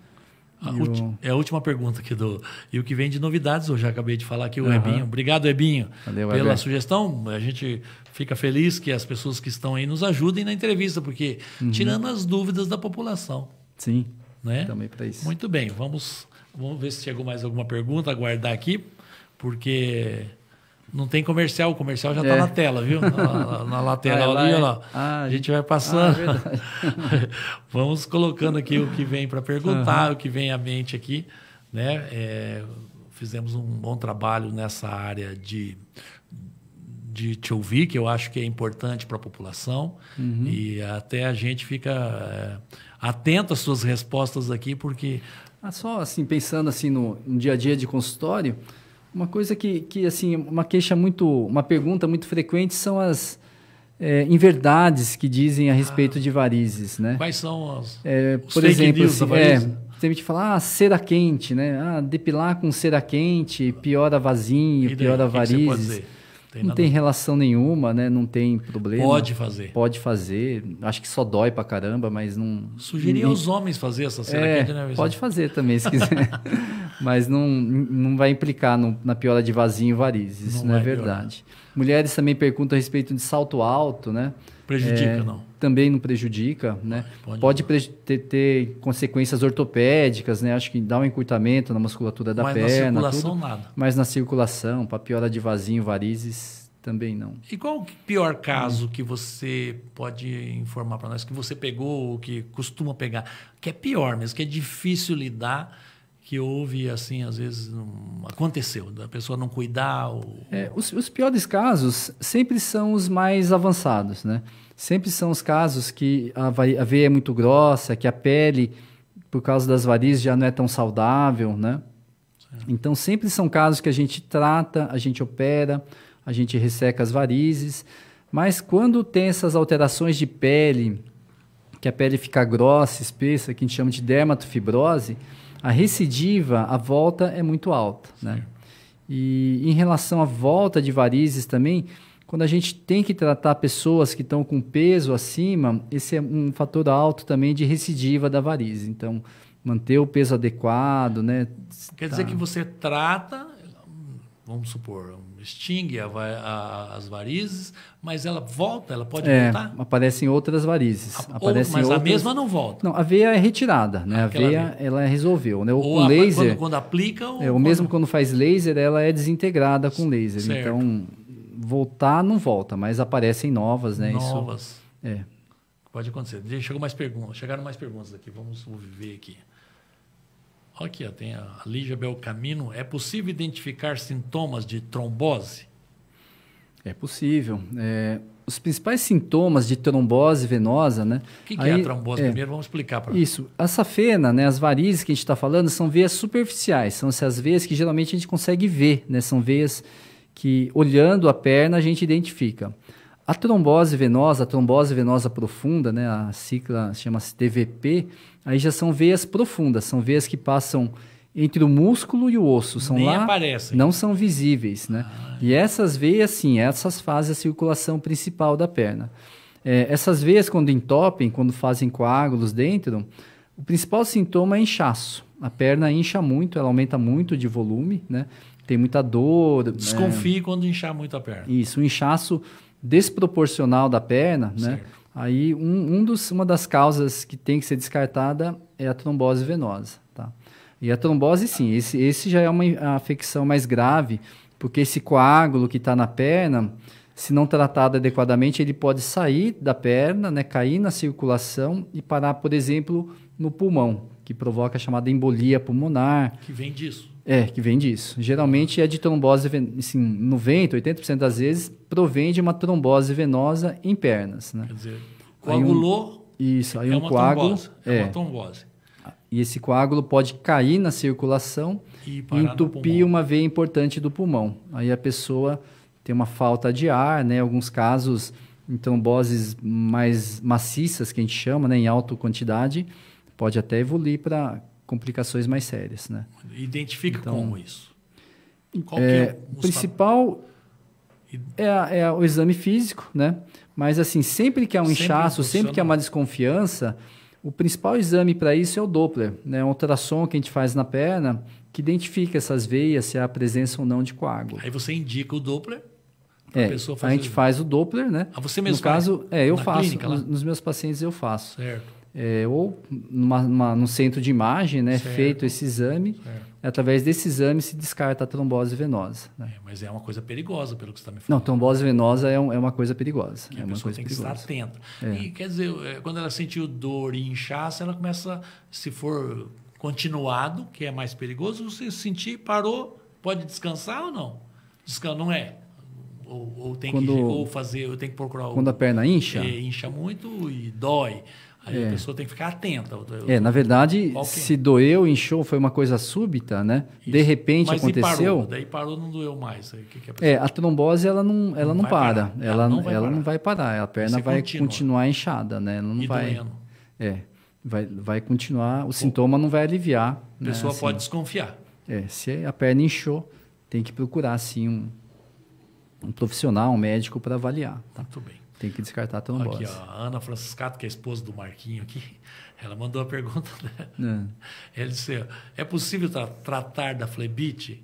O... É a última pergunta aqui do. E o que vem de novidades, eu já acabei de falar aqui, o Ebinho. Obrigado, Ebinho, Valeu, pela Eber. sugestão. A gente fica feliz que as pessoas que estão aí nos ajudem na entrevista, porque uhum. tirando as dúvidas da população. Sim. Né? Também para isso. Muito bem, vamos, vamos ver se chegou mais alguma pergunta, aguardar aqui. Porque não tem comercial, o comercial já está é. na tela, viu? Na, na, na [LAUGHS] lateral ali, olha é. lá. Ah, a é gente vai passando. Ah, é [LAUGHS] Vamos colocando aqui o que vem para perguntar, uhum. o que vem à mente aqui. Né? É, fizemos um bom trabalho nessa área de, de te ouvir, que eu acho que é importante para a população. Uhum. E até a gente fica é, atento às suas respostas aqui, porque. Ah, só assim, pensando assim no, no dia a dia de consultório. Uma coisa que, que, assim, uma queixa muito, uma pergunta muito frequente são as é, inverdades que dizem a ah. respeito ah, de varizes, né? Quais são as? É, por exemplo, news assim, é, tem gente que fala, ah, cera quente, né? Ah, depilar com cera quente piora vasinho, piora varizes. Tem não nada... tem relação nenhuma, né? Não tem problema. Pode fazer. Pode fazer. Acho que só dói pra caramba, mas não. Sugeria aos homens fazer essa cera é, quente, né? Pode fazer também, se quiser. [LAUGHS] Mas não, não vai implicar no, na piora de vasinho e varizes, isso não, não né? é verdade. Piorar. Mulheres também perguntam a respeito de salto alto, né? Prejudica, é, não. Também não prejudica, né? Pode, pode ter, ter, consequências ortopédicas, né? Acho que dá um encurtamento na musculatura da mas perna. Mas na circulação, tudo, nada. Mas na circulação, para piora de vasinho, varizes, também não. E qual o pior caso hum. que você pode informar para nós, que você pegou ou que costuma pegar, que é pior mesmo, que é difícil lidar que houve, assim, às vezes um, aconteceu, da pessoa não cuidar. Ou... É, os, os, piores casos sempre são os mais avançados, né? Sempre são os casos que a, a veia é muito grossa, que a pele, por causa das varizes, já não é tão saudável, né? Então, sempre são casos que a gente trata, a gente opera, a gente resseca as varizes, mas quando tem essas alterações de pele, que a pele fica grossa, espessa, que a gente chama de dermatofibrose, a recidiva, a volta é muito alta, né? E em relação à volta de varizes também, quando a gente tem que tratar pessoas que estão com peso acima, esse é um fator alto também de recidiva da varize. Então, manter o peso adequado, né? Quer tá. dizer que você trata, vamos supor, extingue a, a, as varizes, mas ela volta, ela pode é, voltar? Aparecem outras varizes. Ah, a, aparecem mas outras... a mesma não volta. Não, a veia é retirada, né? Aquela a veia, veia, ela resolveu, né? O, ou o laser. Quando, quando aplica. Ou é, o quando... mesmo quando faz laser, ela é desintegrada com laser. Certo. Então, voltar não volta, mas aparecem novas, né? Novas. Isso, é. Pode acontecer. Chegou mais perguntas. Chegaram mais perguntas aqui. Vamos ver aqui. Aqui ó, tem a Lígia Belcamino. É possível identificar sintomas de trombose? É possível. É, os principais sintomas de trombose venosa, né? O que, que Aí, é a trombose é, primeiro? Vamos explicar para Isso. A safena, né? As varizes que a gente está falando são veias superficiais. São essas veias que geralmente a gente consegue ver, né? São veias que, olhando a perna, a gente identifica. A trombose venosa, a trombose venosa profunda, né? A cicla chama-se TVP Aí já são veias profundas, são veias que passam entre o músculo e o osso. São Nem lá, aparecem. Não são visíveis, né? Ah, e essas veias, sim, essas fazem a circulação principal da perna. É, essas veias, quando entopem, quando fazem coágulos dentro, o principal sintoma é inchaço. A perna incha muito, ela aumenta muito de volume, né? Tem muita dor. Né? Desconfie é... quando inchar muito a perna. Isso, um inchaço desproporcional da perna, né? certo. né? Aí, um, um dos, uma das causas que tem que ser descartada é a trombose venosa, tá? E a trombose, sim, esse, esse já é uma afecção mais grave, porque esse coágulo que está na perna, se não tratado adequadamente, ele pode sair da perna, né, cair na circulação e parar, por exemplo, no pulmão, que provoca a chamada embolia pulmonar. Que vem disso. É, que vem disso. Geralmente é de trombose, assim, 90, 80% das vezes, provém de uma trombose venosa em pernas, né? Quer dizer, coagulou. Aí um, isso, aí é um coágulo. Trombose, é, é uma trombose. E esse coágulo pode cair na circulação e, e entupir uma veia importante do pulmão. Aí a pessoa tem uma falta de ar, né? Alguns casos em tromboses mais maciças, que a gente chama, né? Em alta quantidade, pode até evoluir para complicações mais sérias. Né? Identifica então, como isso? Qual é, é, o principal é, é, o exame físico, né? Mas assim, sempre que há um sempre inchaço, sempre que há uma desconfiança, o principal exame para isso é o Doppler, né? Um ultrassom que a gente faz na perna que identifica essas veias, se há presença ou não de coágulo. Aí você indica o Doppler é, a, a gente faz o Doppler, né? A ah, você mesmo No faz? caso, é, eu na faço. Clínica, nos, nos meus pacientes eu faço. Certo é, ou numa, numa, num centro de imagem, né, certo. feito esse exame, certo. através desse exame se descarta a trombose venosa. Né? É, mas é uma coisa perigosa, pelo que você está me falando. Não, trombose venosa é, um, é uma coisa perigosa. Que é a pessoa tem perigosa. que estar atenta. É. E quer dizer, é, quando ela sentiu dor e inchaço, ela começa, se for continuado, que é mais perigoso, você sentir, parou, pode descansar ou não? Descansa, não é? Ou, ou tem quando, que ou fazer, ou tem que procurar. Quando o, a perna incha? É, incha muito e dói. Aí é. a pessoa tem que ficar atenta. É, na verdade, Qualquer. É? se doeu, inchou, foi uma coisa súbita, né? Isso. De repente Mas aconteceu. Parou, daí parou, não doeu mais. Aí, que que a é, a trombose ela não, ela não, não para. Ela, ela, não, vai ela parar. não vai parar. A perna vai continua. continuar inchada, né? Ela não e vai. Doendo. É, vai, vai continuar. O, sintoma não vai aliviar. A né, pessoa assim, pode desconfiar. É, se a perna inchou, tem que procurar assim um, um profissional, um médico para avaliar. Tá? Muito bem. Tem que descartar mundo. aqui, Boss. Ó, a Ana Franciscato, que é a esposa do Marquinho aqui, [LAUGHS] ela mandou a pergunta. Né? É. Ela disse, é possível tra tratar da flebite?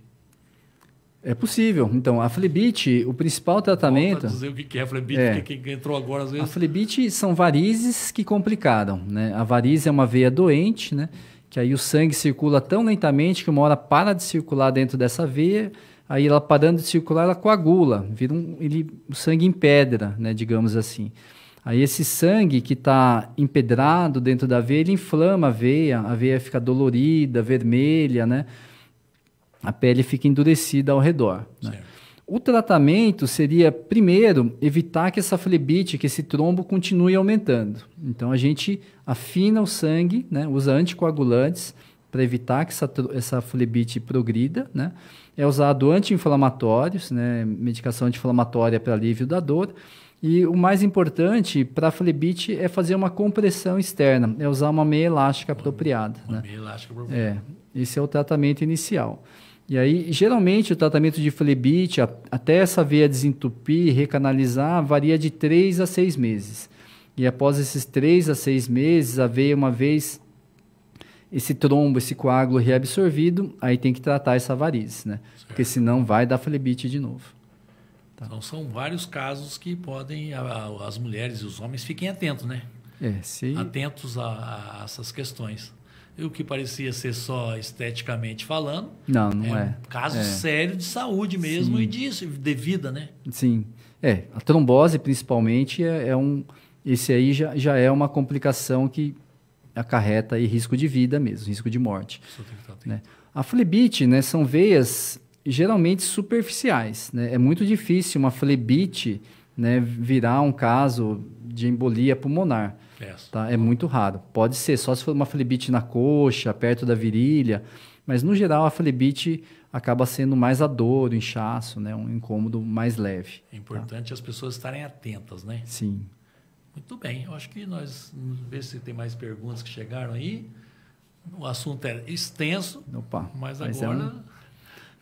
É possível. Então, a flebite, o principal tratamento. Volta dizer o que é a flebite, é. que entrou agora às vezes. A flebite são varizes que complicaram, Né? A varize é uma veia doente, né? que aí o sangue circula tão lentamente que uma hora para de circular dentro dessa veia aí ela parando de circular, ela coagula, vira um, ele, um sangue em pedra, né, digamos assim. Aí esse sangue que está empedrado dentro da veia, ele inflama a veia, a veia fica dolorida, vermelha, né? A pele fica endurecida ao redor. Né? O tratamento seria, primeiro, evitar que essa flebite, que esse trombo continue aumentando. Então a gente afina o sangue, né? usa anticoagulantes para evitar que essa, essa flebite progrida, né? É usado anti-inflamatórios, né? medicação anti-inflamatória para alívio da dor. E o mais importante para a flebite é fazer uma compressão externa, é usar uma meia elástica uma, apropriada. Uma né? meia elástica apropriada. É, esse é o tratamento inicial. E aí, geralmente, o tratamento de flebite, a, até essa veia desentupir, recanalizar, varia de 3 a 6 meses. E após esses 3 a 6 meses, a veia, uma vez esse trombo, esse coágulo reabsorvido, aí tem que tratar essa varizes, né? Certo. Porque senão vai dar flebite de novo. Tá. Então são vários casos que podem, a, a, as mulheres e os homens fiquem atentos, né? É, se... Atentos a, a essas questões. E o que parecia ser só esteticamente falando. Não, não é. é. Um caso é. sério de saúde mesmo Sim. e de, de vida, né? Sim. É, a trombose principalmente é, é um. Esse aí já, já é uma complicação que acarreta e risco de vida mesmo, risco de morte. Né? A flebite, né, são veias geralmente superficiais, né? É muito difícil uma flebite, né, virar um caso de embolia pulmonar. Yes. Tá? É muito raro. Pode ser só se for uma flebite na coxa, perto da virilha, mas no geral a flebite acaba sendo mais a dor, o inchaço, né? um incômodo mais leve. É importante tá? as pessoas estarem atentas, né? Sim. Muito bem, eu acho que nós vamos ver se tem mais perguntas que chegaram aí. O assunto é extenso, Opa, mas, mas é agora é um...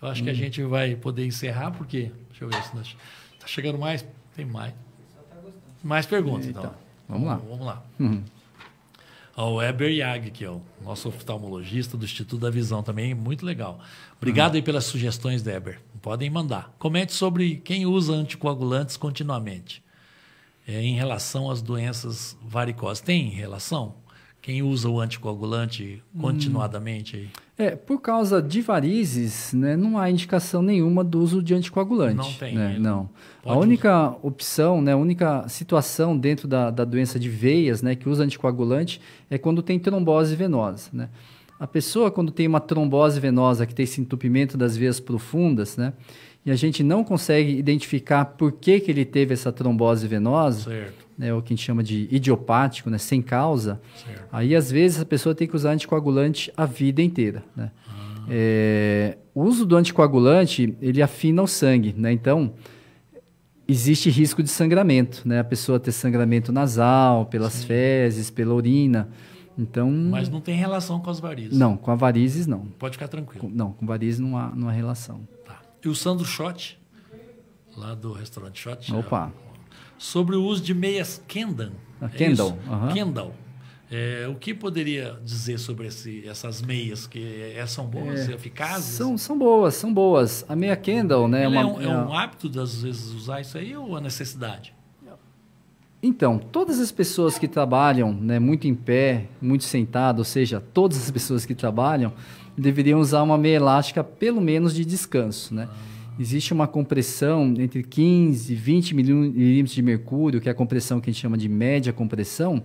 eu acho hum. que a hum. gente vai poder encerrar, porque. Deixa eu ver se nós. Está chegando mais? Tem mais. Mais perguntas, Eita. então. Vamos lá. Vamos lá. Uhum. O Weber Yag, que é o nosso oftalmologista do Instituto da Visão também, muito legal. Obrigado uhum. aí pelas sugestões, Weber. Podem mandar. Comente sobre quem usa anticoagulantes continuamente é, em relação às doenças varicosas. Tem relação? Quem usa o anticoagulante continuadamente? Hum. É, por causa de varizes, né, não há indicação nenhuma do uso de anticoagulante. Não tem. Né? Não. a única usar. opção, né, a única situação dentro da, da doença de veias né, que usa anticoagulante é quando tem trombose venosa. Né? A pessoa, quando tem uma trombose venosa, que tem esse entupimento das veias profundas, né, e a gente não consegue identificar por que, que ele teve essa trombose venosa, certo. Né, o que a gente chama de idiopático, né, sem causa, certo. aí às vezes a pessoa tem que usar anticoagulante a vida inteira. Né? Ah. É, o uso do anticoagulante, ele afina o sangue, né? então existe risco de sangramento, né? a pessoa ter sangramento nasal, pelas Sim. fezes, pela urina. Então, Mas não tem relação com as varizes. Não, com a varizes não. Pode ficar tranquilo. Com, não, com varizes não há, não há relação e o Sandro Schott, lá do restaurante Schott. É Opa! Sobre o uso de meias Kendall. Ah, é Kendall. É uhum. Kendall. É, o que poderia dizer sobre esse, essas meias que é, são boas, é, eficazes? São, são boas, são boas. A meia Kendall, né? É uma, é, um, é um hábito das vezes usar isso aí ou a necessidade? Então, todas as pessoas que trabalham, né, muito em pé, muito sentado, ou seja, todas as pessoas que trabalham, deveriam usar uma meia elástica pelo menos de descanso, né? Ah. Existe uma compressão entre 15 e 20 milímetros de mercúrio, que é a compressão que a gente chama de média compressão,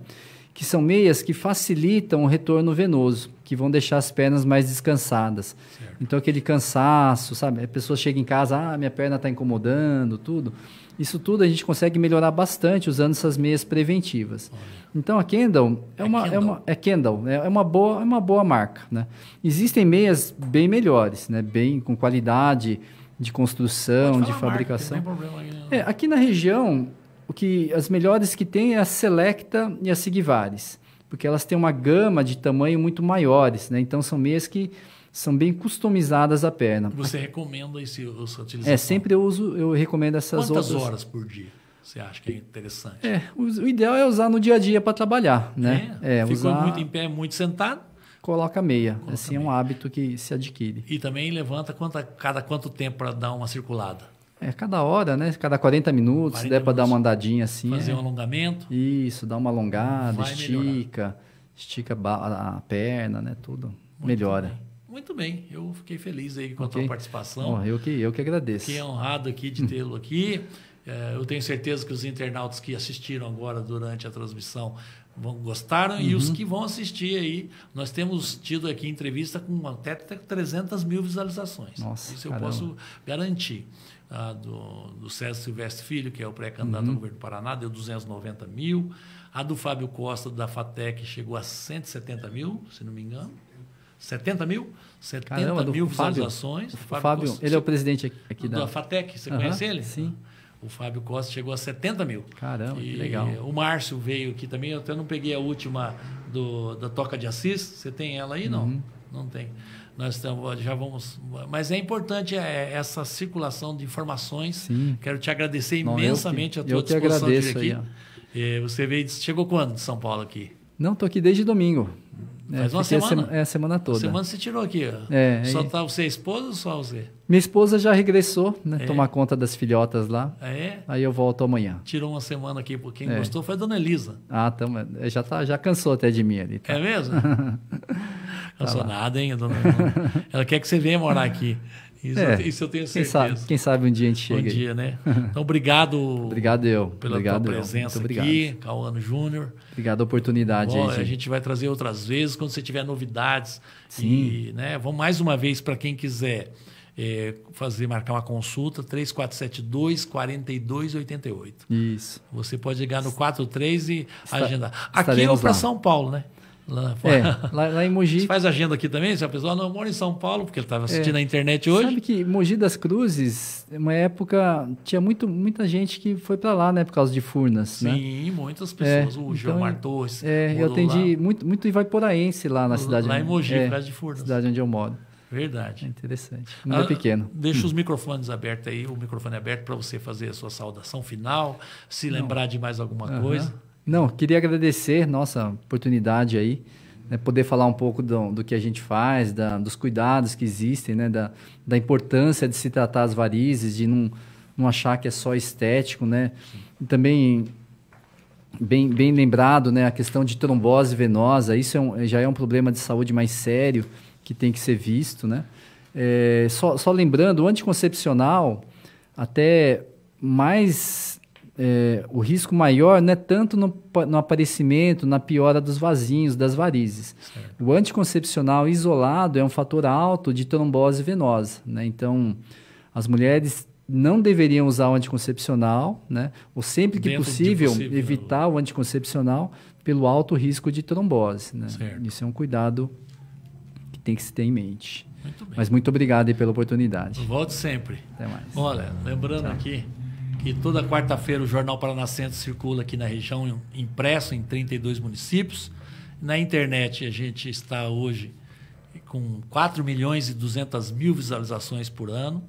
que são meias que facilitam o retorno venoso que vão deixar as pernas mais descansadas. Certo. Então aquele cansaço, sabe? A pessoa chega em casa, ah, minha perna está incomodando, tudo. Isso tudo a gente consegue melhorar bastante usando essas meias preventivas. Olha. Então a Kendall é, é uma, é Kendall é uma é Kendall né? é uma boa é uma boa marca, né? Existem meias bem melhores, né? Bem com qualidade de construção, de fabricação. Né? é, aqui na região o que as melhores que tem é a Selecta e a Sigvaris porque elas têm uma gama de tamanho muito maiores, né? Então são meias que são bem customizadas à perna. Você recomenda esse, essa utilização? É, sempre eu uso, eu recomendo essas Quantas outras... horas por dia? Você acha que é interessante? É, o, o ideal é usar no dia a dia para trabalhar, né? É, é Ficou usar... muito em pé, muito sentado? Coloca meia. Coloca assim meia. é um hábito que se adquire. E também levanta quanto, cada quanto tempo para dar uma circulada? É, cada hora, né? Cada 40 minutos, se der para dar uma andadinha assim. Fazer é. um alongamento. Isso, dá uma alongada, Vai estica, melhorar. estica a perna, né? Tudo. Muito melhora. Bem. Muito bem, eu fiquei feliz aí com okay. a tua participação. Oh, eu, que, eu que agradeço. Fiquei honrado aqui de [LAUGHS] tê-lo aqui. É, eu tenho certeza que os internautas que assistiram agora durante a transmissão vão, gostaram uhum. e os uhum. que vão assistir aí, nós temos tido aqui entrevista com até 300 mil visualizações. Nossa, Isso eu caramba. posso garantir ah, do, do César Silvestre Filho, que é o pré-candidato uhum. ao governo do Paraná, deu 290 mil. A do Fábio Costa, da FATEC, chegou a 170 mil, se não me engano. 70 mil? 70 Caramba, mil visualizações. Fábio, Fábio, Fábio Costa, ele é o presidente aqui da... Da FATEC, você uhum, conhece ele? Sim. O Fábio Costa chegou a 70 mil. Caramba, e que legal. O Márcio veio aqui também, eu até não peguei a última do, da Toca de Assis. Você tem ela aí? Não, uhum. não tem. Nós estamos, já vamos. Mas é importante é, é essa circulação de informações. Sim. Quero te agradecer Não, imensamente que, a tua eu disposição te agradeço de aqui. Aí, é, você veio, chegou quando de São Paulo aqui? Não, estou aqui desde domingo. É, Faz uma semana. A sema, é, a semana toda. semana você tirou aqui, ó. É, só está tá você esposa ou só você? Minha esposa já regressou, né? É. Tomar conta das filhotas lá. Ah, é? Aí eu volto amanhã. Tirou uma semana aqui, porque quem é. gostou foi a dona Elisa. Ah, tam, tá, já, tá, já cansou até de mim ali. Tá. É mesmo? [LAUGHS] cansou tá nada, hein, dona Ela quer que você venha morar aqui. [LAUGHS] Isso, é. eu, isso eu tenho certeza. Quem sabe, quem sabe um dia a gente chega. Um aí. dia, né? [LAUGHS] Então, obrigado. obrigado eu. Pela obrigado tua presença aqui, Cauano Júnior. Obrigado a oportunidade. Bom, aí, a gente vai trazer outras vezes, quando você tiver novidades. Sim. E, né, vamos mais uma vez, para quem quiser é, fazer, marcar uma consulta, 3472-4288. Isso. Você pode ligar no 43 e Está, agendar. Aqui ou para São Paulo, né? Lá, é, lá, lá, em Mogi. Você faz agenda aqui também? Se a pessoa ah, não mora em São Paulo, porque ele estava é. assistindo é, a internet hoje. Sabe que Mogi das Cruzes, uma época, tinha muito, muita gente que foi para lá, né? Por causa de Furnas. Né? Sim, né? muitas pessoas. É, o então, Gilmar Torres. É, eu atendi lá. muito, muito ivaiporaense lá na cidade. Lá em Mogi, é, de Furnas. Cidade onde eu moro. Verdade. É interessante. Não ah, é pequeno. Deixa hum. os microfones abertos aí, o microfone é aberto para você fazer a sua saudação final, se Não. lembrar de mais alguma uhum. coisa. Não, queria agradecer, nossa, oportunidade aí, né, poder falar um pouco do, do que a gente faz, da, dos cuidados que existem, né, da, da importância de se tratar as varizes, de não, não achar que é só estético, né? E também, bem, bem lembrado, né, a questão de trombose venosa, isso é um, já é um problema de saúde mais sério que tem que ser visto, né? É, só, só lembrando, o anticoncepcional, até mais é, o risco maior não é tanto no, no, aparecimento, na piora dos vasinhos, das varizes. Certo. O anticoncepcional isolado é um fator alto de trombose venosa. Né? Então, as mulheres não deveriam usar o anticoncepcional, né? ou sempre que possível, possível, evitar o anticoncepcional pelo alto risco de trombose. Né? Isso é um cuidado que tem que se ter em mente. Muito Mas muito obrigado pela oportunidade. volto sempre. Até mais. Olha, lembrando Tchau. aqui que toda quarta-feira o Jornal Paranacento circula aqui na região, impresso em 32 municípios. Na internet a gente está hoje com 4 milhões e 200 mil visualizações por ano.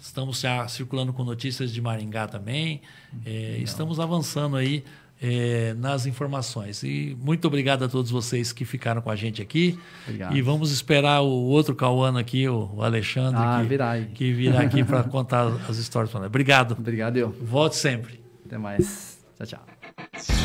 Estamos já circulando com notícias de Maringá também. É, estamos avançando aí é, nas informações. E muito obrigado a todos vocês que ficaram com a gente aqui. Obrigado. E vamos esperar o outro Cauano aqui, o Alexandre, ah, que, virá que virá aqui para [LAUGHS] contar as histórias. Obrigado. Obrigado, eu. Volte sempre. Até mais. Tchau, tchau.